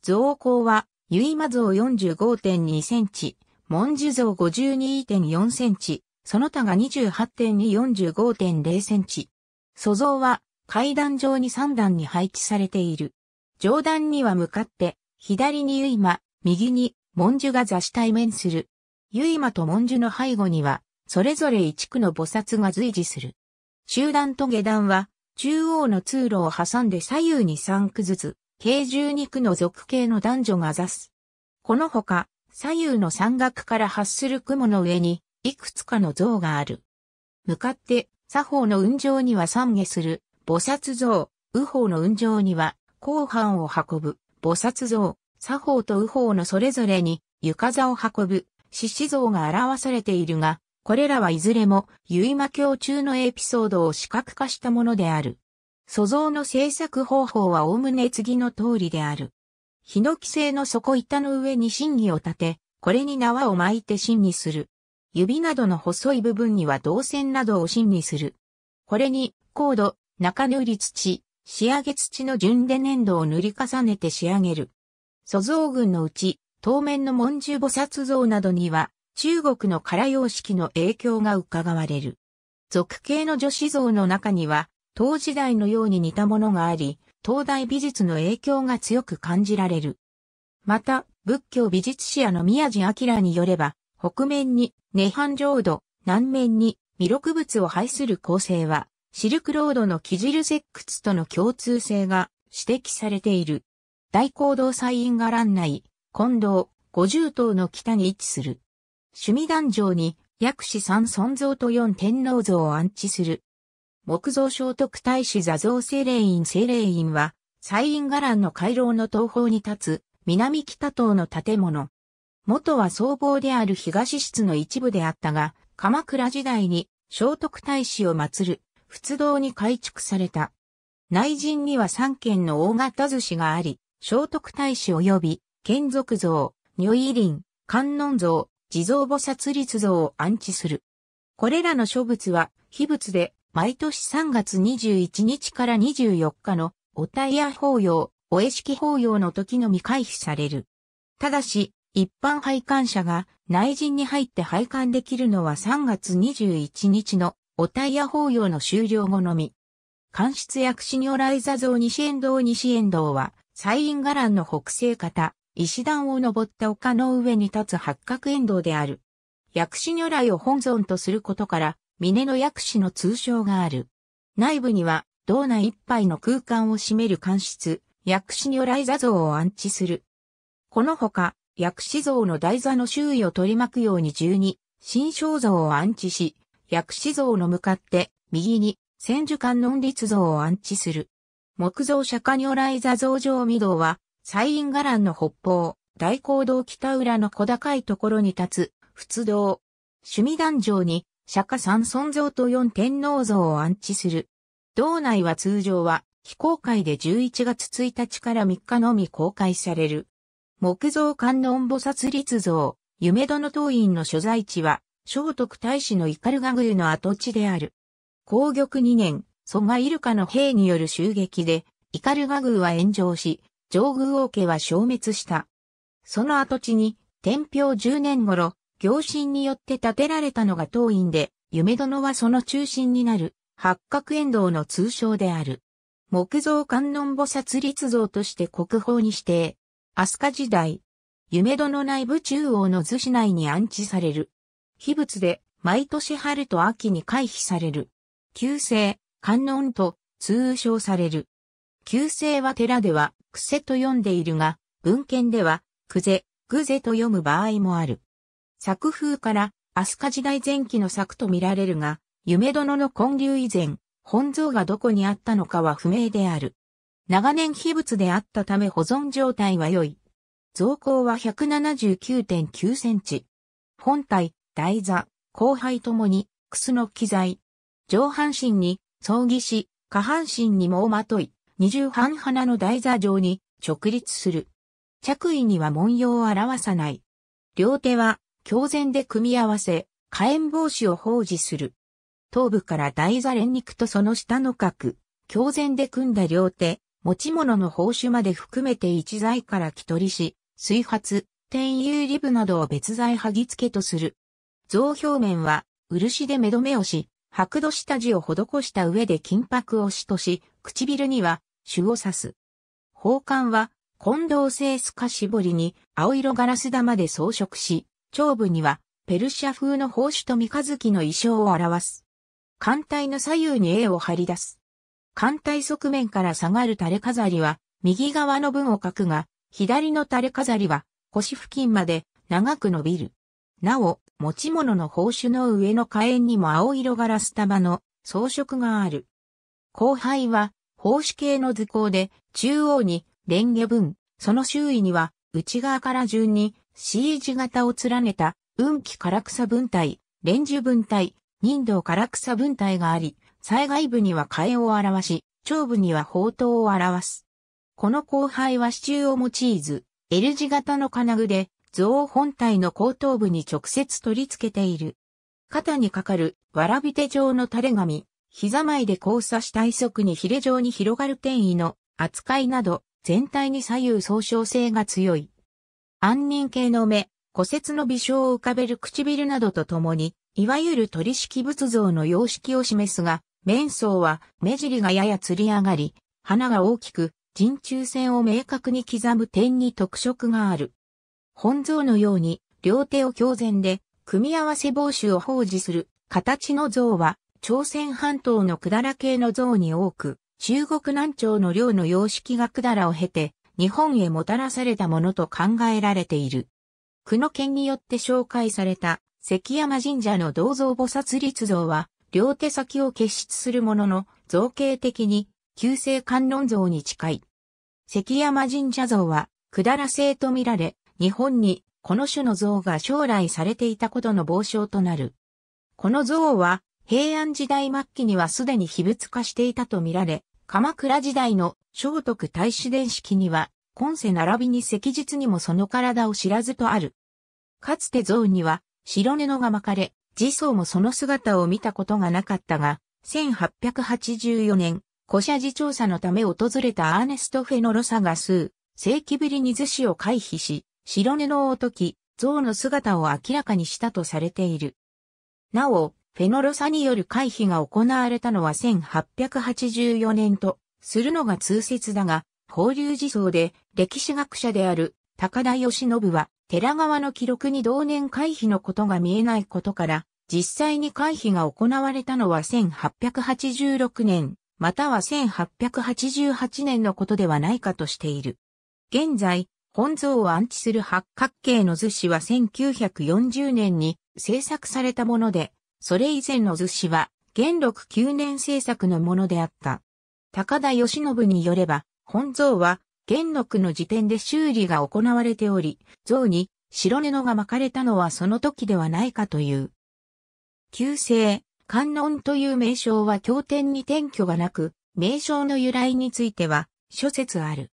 造高は、結馬像45.2センチ、文字像52.4センチ、その他が28.245.0センチ。素像は階段上に3段に配置されている。上段には向かって、左にユイマ、右に文殊が座し対面する。ユイマと文殊の背後には、それぞれ一区の菩薩が随時する。集団と下段は、中央の通路を挟んで左右に3区ずつ、計12区の属系の男女が座す。このほか、左右の山岳から発する雲の上に、いくつかの像がある。向かって、作法の雲上には三下する、菩薩像、右方の雲上には、後半を運ぶ、菩薩像、作法と右方のそれぞれに、床座を運ぶ、獅子像が表されているが、これらはいずれも、結馬教中のエピソードを視覚化したものである。塑像の制作方法は概ね次の通りである。ヒノキ製の底板の上に真偽を立て、これに縄を巻いて真偽する。指などの細い部分には銅線などを芯にする。これに、高度、中塗り土、仕上げ土の順で粘土を塗り重ねて仕上げる。祖像群のうち、当面の文殊菩薩像などには、中国の唐様式の影響が伺われる。俗系の女子像の中には、当時代のように似たものがあり、東大美術の影響が強く感じられる。また、仏教美術史屋の宮地明によれば、北面に涅槃浄土、南面に弥勒仏を排する構成は、シルクロードのキジル石窟との共通性が指摘されている。大講堂祭院が蘭内、近道、五十塔の北に位置する。趣味壇上に薬師三尊像と四天皇像を安置する。木造聖徳太子座像精霊院精霊院は、祭院伽藍の回廊の東方に立つ、南北東の建物。元は僧帽である東室の一部であったが、鎌倉時代に聖徳太子を祀る仏堂に改築された。内陣には三軒の大型寿司があり、聖徳太子及び、剣俗像、如意林、観音像、地蔵菩薩立像を安置する。これらの諸仏は、秘仏で、毎年3月21日から24日の、お体や法要、お絵式法要の時のみ回避される。ただし、一般配管者が内陣に入って配管できるのは3月21日のおタイヤ法要の終了後のみ。官室薬師如来座像西遠道西遠道は、西院伽藍の北西方、石段を登った丘の上に立つ八角遠道である。薬師如来を本尊とすることから、峰の薬師の通称がある。内部には、道内いっぱいの空間を占める官室、薬師如来座像を安置する。このほか、薬師像の台座の周囲を取り巻くように十二、新章像を安置し、薬師像の向かって右に千手観音立像を安置する。木造釈迦如来座像上御堂は、西院伽藍の北方、大講堂北浦の小高いところに立つ、仏堂。趣味壇上に、釈迦三尊像と四天王像を安置する。道内は通常は、非公開で11月1日から3日のみ公開される。木造観音菩薩立像、夢殿当院の所在地は、聖徳太子のイカガグ宮の跡地である。皇玉2年、蘇我イルカの兵による襲撃で、イカガグ宮は炎上し、上宮王家は消滅した。その跡地に、天平10年頃、行進によって建てられたのが当院で、夢殿はその中心になる、八角遠道の通称である。木造観音菩薩立像として国宝に指定、飛鳥時代、夢殿内部中央の図市内に安置される。秘仏で、毎年春と秋に回避される。旧姓、観音と通称される。旧姓は寺では、癖と読んでいるが、文献では、クゼ、グゼと読む場合もある。作風から、飛鳥時代前期の作と見られるが、夢殿の建立以前、本像がどこにあったのかは不明である。長年秘仏であったため保存状態は良い。造高は179.9センチ。本体、台座、後背ともに、楠の機材。上半身に、葬儀し、下半身にもまとい、二重半花の台座状に直立する。着衣には文様を表さない。両手は、強然で組み合わせ、火炎防止を奉仕する。頭部から台座連肉とその下の角、強然で組んだ両手、持ち物の報酬まで含めて一材から木取りし、水発、天有リブなどを別材剥ぎ付けとする。像表面は、漆で目止めをし、白土下地を施した上で金箔をしとし、唇には、種を刺す。宝冠は、混同性スカ絞りに、青色ガラス玉で装飾し、頂部には、ペルシャ風の宝珠と三日月の衣装を表す。艦隊の左右に絵を張り出す。艦隊側面から下がる垂れ飾りは、右側の分を書くが、左の垂れ飾りは、腰付近まで長く伸びる。なお、持ち物の宝酬の上の火炎にも青色ガラス玉の装飾がある。後輩は、宝珠系の図工で、中央にレンゲ分、その周囲には、内側から順に C 字型を連ねた、運気唐草分体、レンジュ分隊、人道唐草分隊があり、災害部には替えを表し、長部には宝刀を表す。この後輩は支柱を用いず、L 字型の金具で、像本体の後頭部に直接取り付けている。肩にかかる、わらび手状の垂れ紙、膝前で交差した一足にヒレ状に広がる転移の扱いなど、全体に左右総称性が強い。安人系の目、骨折の微笑を浮かべる唇などとともに、いわゆる取式仏像の様式を示すが、面相は目尻がややつり上がり、花が大きく、人中線を明確に刻む点に特色がある。本像のように、両手を強然で、組み合わせ帽子を放置する、形の像は、朝鮮半島の百済系の像に多く、中国南朝の領の様式が百済を経て、日本へもたらされたものと考えられている。久野県によって紹介された、関山神社の銅像菩薩立像は、両手先を結出するものの、造形的に、旧制観音像に近い。関山神社像は、くだら製と見られ、日本に、この種の像が将来されていたことの傍証となる。この像は、平安時代末期にはすでに秘仏化していたと見られ、鎌倉時代の聖徳太子殿式には、今世並びに石日にもその体を知らずとある。かつて像には白布が巻かれ、自相もその姿を見たことがなかったが、1884年、古社寺調査のため訪れたアーネスト・フェノロサが数、世紀ぶりに図紙を回避し、白のを解き、像の姿を明らかにしたとされている。なお、フェノロサによる回避が行われたのは1884年と、するのが通説だが、法隆寺相で歴史学者である高田義信は、寺川の記録に同年回避のことが見えないことから、実際に回避が行われたのは1886年、または1888年のことではないかとしている。現在、本像を安置する八角形の図紙は1940年に制作されたもので、それ以前の図紙は、元禄9年制作のものであった。高田義信によれば、本像は元禄の時点で修理が行われており、像に白布が巻かれたのはその時ではないかという。旧姓、観音という名称は経典に転居がなく、名称の由来については諸説ある。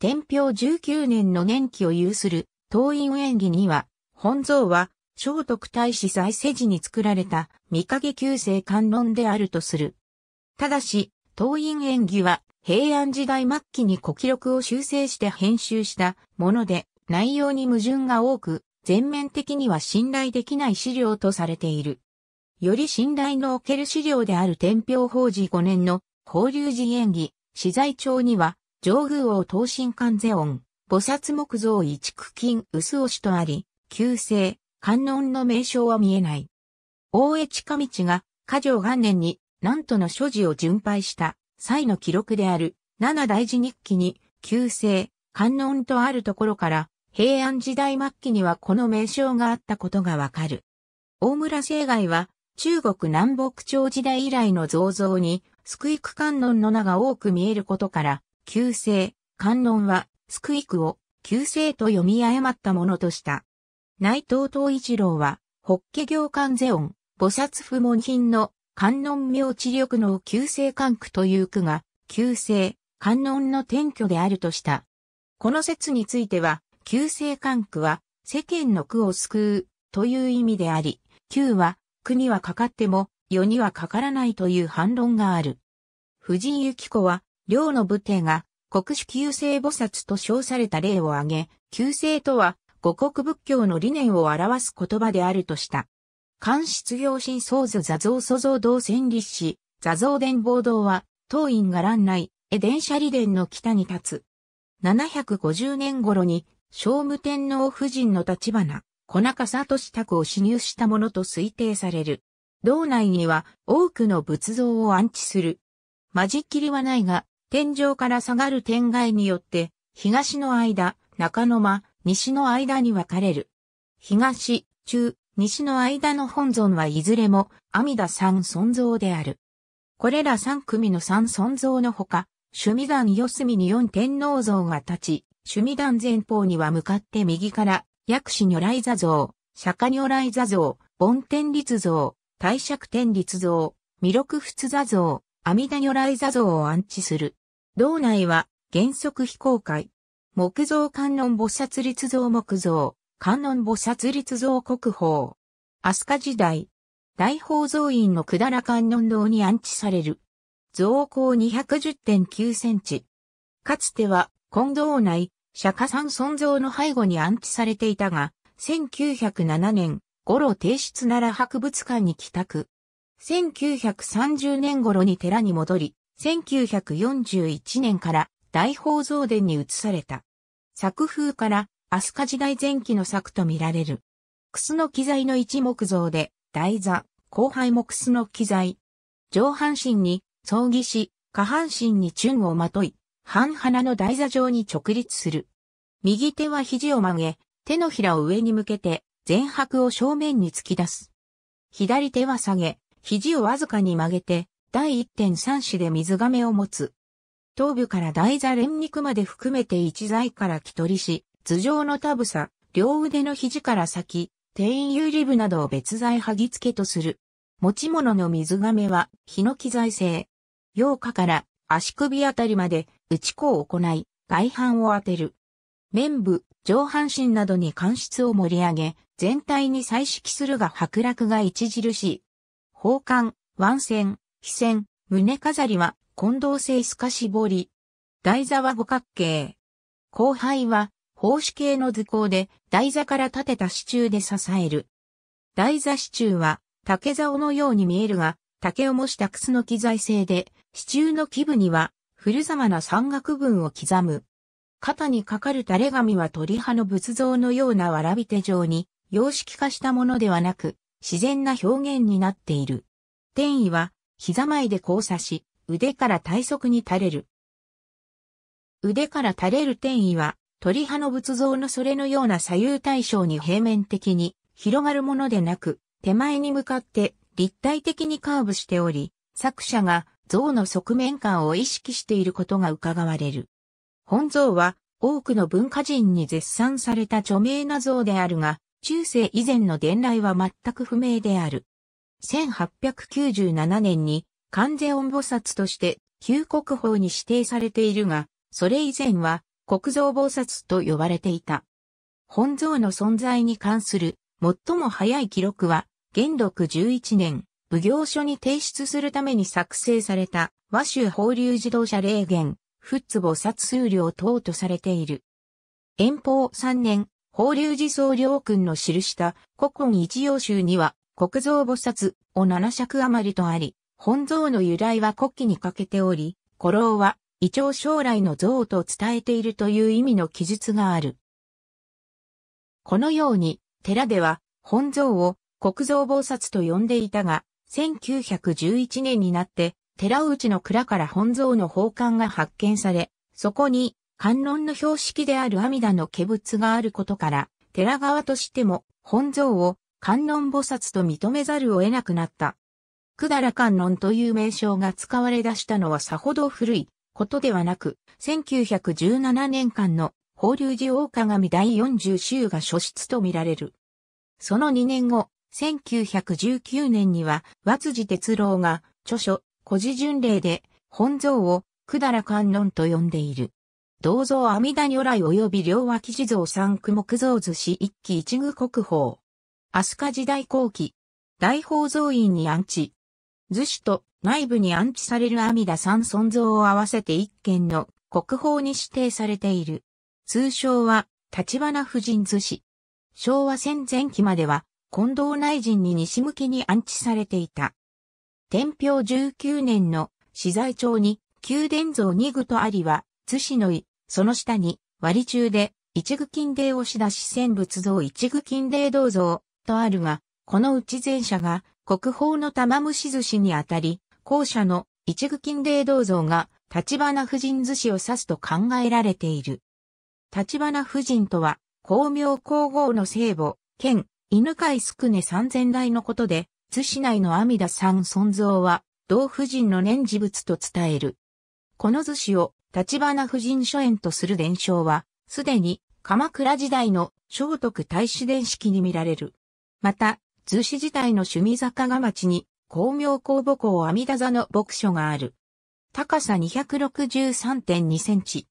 天平19年の年期を有する東院演技には、本像は聖徳太子在世時に作られた見影旧姓観音であるとする。ただし、東院演技は平安時代末期に古記録を修正して編集したもので、内容に矛盾が多く、全面的には信頼できない資料とされている。より信頼のおける資料である天平法事5年の法隆寺演技、資材帳には、上宮王東神観世音、菩薩木造一区金薄押しとあり、旧姓、観音の名称は見えない。大江近道が、家剰。元年に、何との所持を巡拝した、際の記録である、七大寺日記に、旧姓、観音とあるところから、平安時代末期にはこの名称があったことがわかる。大村生外は、中国南北朝時代以来の造像に、救いく観音の名が多く見えることから、旧姓、観音は、救いくを、旧姓と読み誤ったものとした。内藤東一郎は、法華行観世音、菩薩不問品の観音明治緑の旧姓関区という区が、旧姓、観音の転居であるとした。この説については、旧姓関区は、世間の区を救う、という意味であり、旧は、区にはかかっても、世にはかからないという反論がある。藤井幸子は、両の武帝が、国主旧姓菩薩と称された例を挙げ、旧姓とは、五国仏教の理念を表す言葉であるとした。官失業進創図座像祖像堂戦立史、座像伝望堂は、当院が乱内、江電車離殿の北に立つ。750年頃に、聖武天皇夫人の立花、小中里支宅を侵入したものと推定される。道内には多くの仏像を安置する。間仕切りはないが、天井から下がる天外によって、東の間、中の間、西の間に分かれる。東、中、西の間の本尊はいずれも阿弥陀三尊像である。これら三組の三尊像のほか、趣味団四隅に四天王像が立ち、趣味団前方には向かって右から、薬師如来座像、釈迦如来座像、梵天立像、大釈天立像、弥勒仏座像、阿弥陀如来座像を安置する。道内は原則非公開。木造観音菩薩立像木像、観音菩薩立像国宝。飛鳥時代、大宝蔵院の百済観音堂に安置される。像高210.9センチ。かつては、金堂内、釈迦山尊像の背後に安置されていたが、1907年、五路提出奈良博物館に帰宅。1930年頃に寺に戻り、1941年から大宝蔵殿に移された。作風から飛鳥時代前期の作と見られる。楠機材の一木造で、台座、後輩も楠機材。上半身に、葬儀し、下半身にチュンをまとい、半鼻の台座上に直立する。右手は肘を曲げ、手のひらを上に向けて、前白を正面に突き出す。左手は下げ、肘をわずかに曲げて、第1.3子で水亀を持つ。頭部から台座連肉まで含めて一材から木取りし、頭上のタブサ、両腕の肘から先、定員有リ部などを別材剥ぎ付けとする。持ち物の水亀は、ヒノキ材製。洋日から足首あたりまで打ち子を行い、外反を当てる。面部、上半身などに関室を盛り上げ、全体に彩色するが白落が著しい。宝冠、腕線、飛線、胸飾りは、混同性透かし彫り。台座は五角形。後背は、奉仕形の図工で台座から立てた支柱で支える。台座支柱は竹竿のように見えるが、竹を模した靴の機材製で、支柱の基部には古様な山岳群を刻む。肩にかかる垂れ紙は鳥派の仏像のようなわらび手状に、様式化したものではなく、自然な表現になっている。天意は、膝前で交差し、腕から体側に垂れる。腕から垂れる天意は、鳥派の仏像のそれのような左右対称に平面的に広がるものでなく、手前に向かって立体的にカーブしており、作者が像の側面感を意識していることが伺われる。本像は多くの文化人に絶賛された著名な像であるが、中世以前の伝来は全く不明である。1897年に完全音菩薩として旧国宝に指定されているが、それ以前は国蔵菩薩と呼ばれていた。本蔵の存在に関する最も早い記録は、元禄11年、奉行所に提出するために作成された和州法流自動車霊言、仏菩薩数量等とされている。遠方3年、法流寺僧領君の記した古今一要集には、国蔵菩薩を7尺余りとあり、本蔵の由来は古希に欠けており、古老は胃腸将来の像と伝えているという意味の記述がある。このように、寺では、本像を国蔵菩薩と呼んでいたが、1911年になって、寺内の蔵から本像の宝冠が発見され、そこに、観音の標識である阿弥陀の化物があることから、寺側としても、本像を観音菩薩と認めざるを得なくなった。百済観音という名称が使われ出したのはさほど古いことではなく、1917年間の法隆寺大鏡第40週が初出とみられる。その2年後、1919年には、和辻哲郎が、著書、古事巡礼で、本像を、百済観音と呼んでいる。銅像阿弥陀如来及び両脇地蔵三区木造寿司一期一具国宝。飛鳥時代後期、大宝蔵院に安置、図紙と内部に安置される阿弥陀三尊像を合わせて一件の国宝に指定されている。通称は、立花婦人図紙。昭和戦前期までは、近藤内陣に西向きに安置されていた。天平19年の資材帳に、宮殿像2具とありは、図紙の位、その下に、割中で、一具金霊押し出し戦仏像一具金霊銅像、とあるが、このうち前者が、国宝の玉虫寿司にあたり、後者の一具金霊銅像が立花夫人寿司を指すと考えられている。立花夫人とは、光明皇后の聖母、兼、犬飼すくね三千代のことで、津市内の阿弥陀さん像は、同夫人の念事物と伝える。この寿司を、立花夫人所演とする伝承は、すでに、鎌倉時代の聖徳太子伝式に見られる。また、逗子自体の趣味坂が町に、光明公母校阿弥陀座の牧所がある。高さ263.2センチ。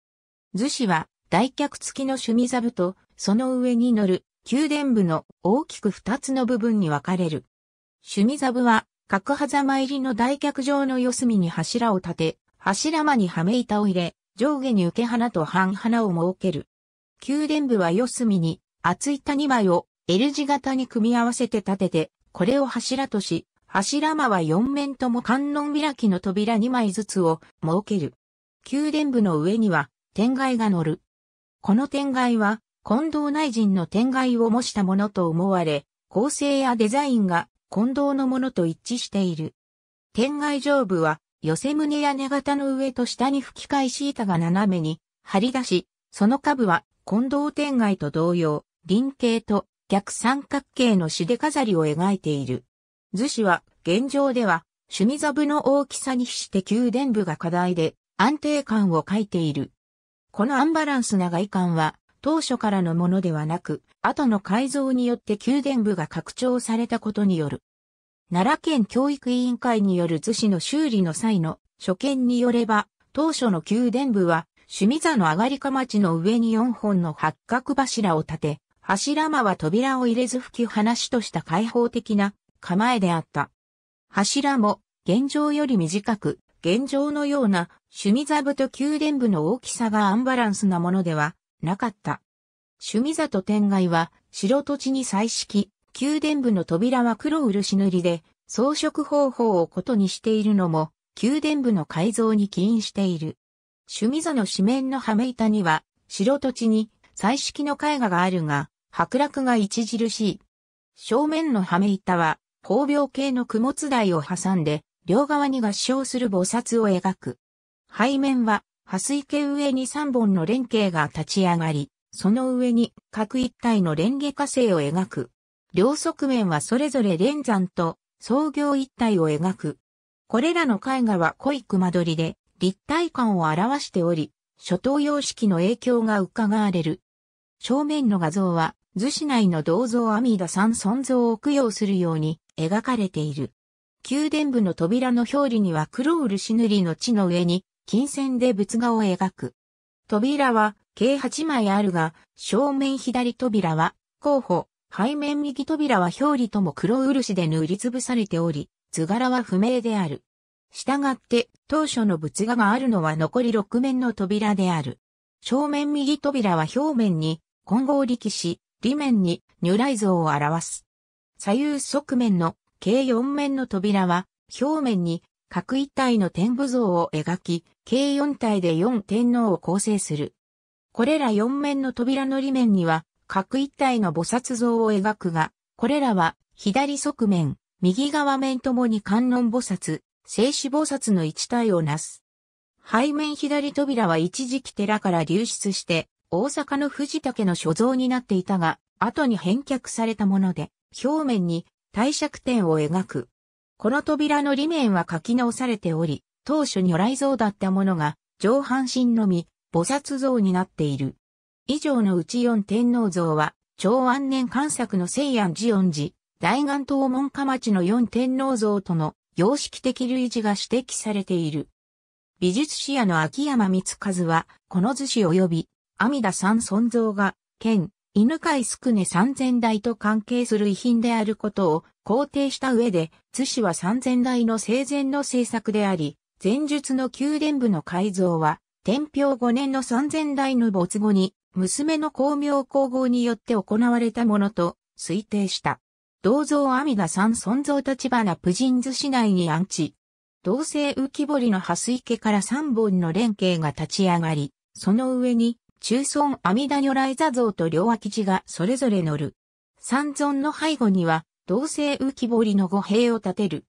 逗子は、大脚付きの趣味座部と、その上に乗る、宮殿部の大きく2つの部分に分かれる。趣味座部は、角狭間入りの大脚状の四隅に柱を立て、柱間にはめ板を入れ、上下に受け花と半花を設ける。宮殿部は四隅に厚板2枚を L 字型に組み合わせて立てて、これを柱とし、柱間は4面とも観音開きの扉2枚ずつを設ける。宮殿部の上には天外が乗る。この天外は近藤内陣の天外を模したものと思われ、構成やデザインが近藤のものと一致している。天外上部は寄せ胸屋根型の上と下に吹き替えシータが斜めに張り出し、その下部は近藤天外と同様、輪形と逆三角形のしで飾りを描いている。図紙は現状では、趣味座部の大きさに比して宮殿部が課題で安定感を書いている。このアンバランスな外観は当初からのものではなく、後の改造によって宮殿部が拡張されたことによる。奈良県教育委員会による図紙の修理の際の所見によれば、当初の宮殿部は、趣味座の上がりか町の上に4本の八角柱を立て、柱間は扉を入れず吹き放しとした開放的な構えであった。柱も現状より短く、現状のような趣味座部と宮殿部の大きさがアンバランスなものではなかった。趣味座と天外は白土地に彩色、宮殿部の扉は黒漆塗りで装飾方法をことにしているのも宮殿部の改造に起因している。趣味座の紙面の羽目板には白土地に彩色の絵画があるが、剥落が著しい。正面の羽目板は、光病系の供物台を挟んで、両側に合掌する菩薩を描く。背面は、破水系上に3本の連携が立ち上がり、その上に各一体の蓮華化成を描く。両側面はそれぞれ連山と創業一体を描く。これらの絵画は濃い熊取りで立体感を表しており、初等様式の影響が伺われる。正面の画像は図紙内の銅像阿弥陀ん尊像を供養するように描かれている。宮殿部の扉の表裏には黒漆塗りの地の上に金線で仏画を描く。扉は計8枚あるが、正面左扉は候補、背面右扉は表裏とも黒漆で塗りつぶされており、図柄は不明である。従って、当初の仏画があるのは残り6面の扉である。正面右扉は表面に混合力士、裏面に如来像を表す。左右側面の計4面の扉は、表面に各一体の天部像を描き、計4体で4天皇を構成する。これら4面の扉の裏面には、各一体の菩薩像を描くが、これらは、左側面、右側面ともに観音菩薩、静止菩薩の一体をなす。背面左扉は一時期寺から流出して、大阪の藤竹の所蔵になっていたが、後に返却されたもので、表面に帝釈天を描く。この扉の裏面は書き直されており、当初如来像だったものが、上半身のみ、菩薩像になっている。以上のうち四天皇像は、長安年観作の西安寺音寺、大岩東門下町の四天皇像との様式的類似が指摘されている。美術史屋の秋山光和は、この図紙及び阿弥陀三尊像が、県、犬飼宿根三千代と関係する遺品であることを肯定した上で、津市は三千代の生前の政策であり、前述の宮殿部の改造は、天平五年の三千代の没後に、娘の光明皇后によって行われたものと推定した。銅像阿弥陀三尊像立花プジンズ市内に安置。銅製浮き彫りの蓮池から三本の連携が立ち上がり、その上に中尊阿弥陀如来座像と両脇地がそれぞれ乗る。三尊の背後には、同性浮き彫りの五兵を立てる。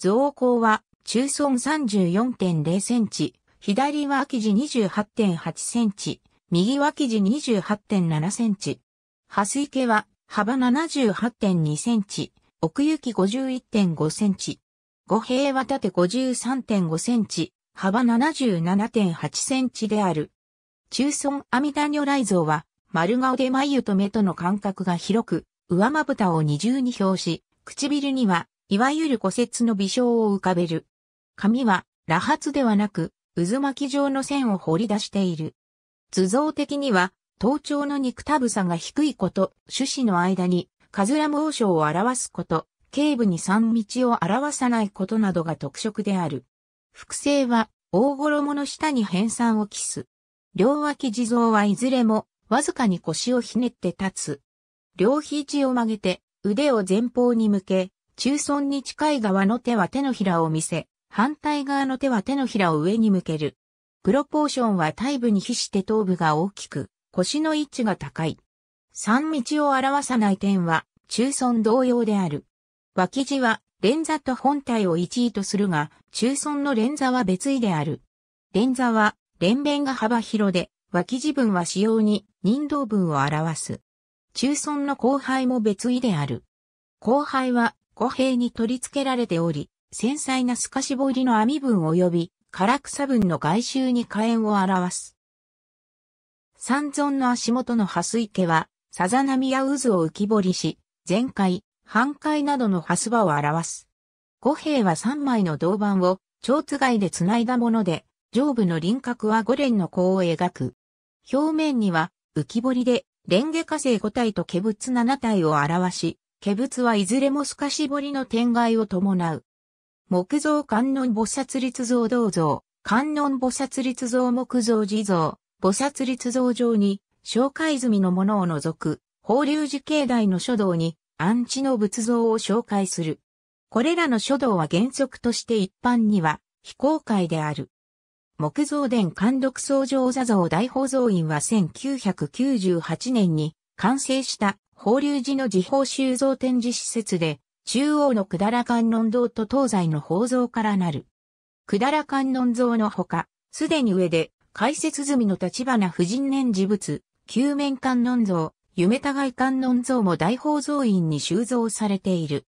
像高は、中尊34.0センチ、左脇地28.8センチ、右脇地28.7センチ。蓮池は、幅78.2センチ、奥行き51.5センチ。五平は縦53.5センチ、幅77.8センチである。中村阿弥陀如来像は、丸顔で眉と目との間隔が広く、上まぶたを二重に表し、唇には、いわゆる骨折の微笑を浮かべる。髪は、羅髪ではなく、渦巻き状の線を掘り出している。図像的には、頭頂の肉たぶさが低いこと、種子の間に、かずらム王を表すこと、頸部に三道を表さないことなどが特色である。複製は、大衣の下に編纂を期す。両脇地蔵はいずれも、わずかに腰をひねって立つ。両肘を曲げて、腕を前方に向け、中尊に近い側の手は手のひらを見せ、反対側の手は手のひらを上に向ける。プロポーションは体部に比して頭部が大きく、腰の位置が高い。三道を表さない点は、中尊同様である。脇地は、連座と本体を一位とするが、中尊の連座は別位である。連座は、連弁が幅広で、脇字文は使用に人道文を表す。中村の後輩も別位である。後輩は語弊に取り付けられており、繊細な透かし彫りの網文及び、唐草文の外周に火炎を表す。三尊の足元の蓮池は、さざ波や渦を浮き彫りし、全回半海などの蓮場を表す。五兵は三枚の銅板を、蝶津がで繋いだもので、上部の輪郭は五連の弧を描く。表面には浮き彫りで、レンゲ火星五体と化仏七体を表し、化仏はいずれも透かし彫りの天外を伴う。木造観音菩薩立像銅像、観音菩薩立像木造地蔵、菩薩立像上に、紹介済みのものを除く、法隆寺境内の書道に、安置の仏像を紹介する。これらの書道は原則として一般には非公開である。木造殿監督僧正座像大宝蔵院は1998年に完成した法隆寺の寺宝収蔵展示施設で、中央のくだら観音堂と東西の宝蔵からなる。くだら観音像のほか、すでに上で解説済みの立花婦人念事物、旧面観音像、夢互い観音像も大宝蔵院に収蔵されている。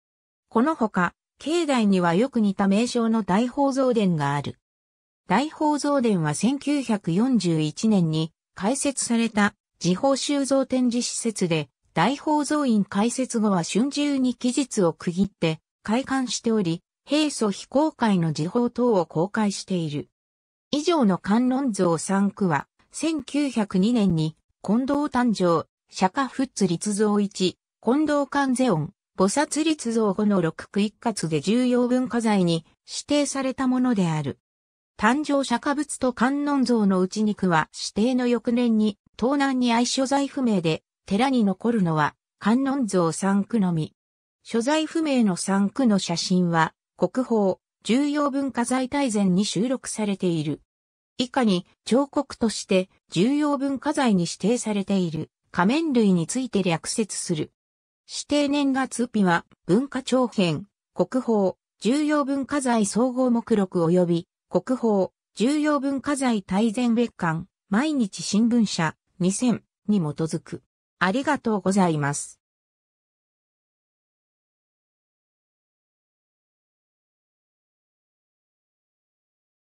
このほか、境内にはよく似た名称の大宝蔵殿がある。大宝蔵殿は1941年に開設された地方収蔵展示施設で、大宝蔵院開設後は春秋に期日を区切って開館しており、平素非公開の時報等を公開している。以上の観音像3区は、1902年に、近藤誕生、釈迦仏立像1、近藤観世音、菩薩立像5の6区一括で重要文化財に指定されたものである。誕生釈迦仏と観音像の内肉は指定の翌年に、東南に愛所在不明で、寺に残るのは、観音像3区のみ。所在不明の3区の写真は、国宝、重要文化財大全に収録されている。以下に彫刻として重要文化財に指定されている仮面類について略説する。指定年月日は文化長編、国宝、重要文化財総合目録及び国宝、重要文化財大全別館、毎日新聞社、2000に基づく。ありがとうございます。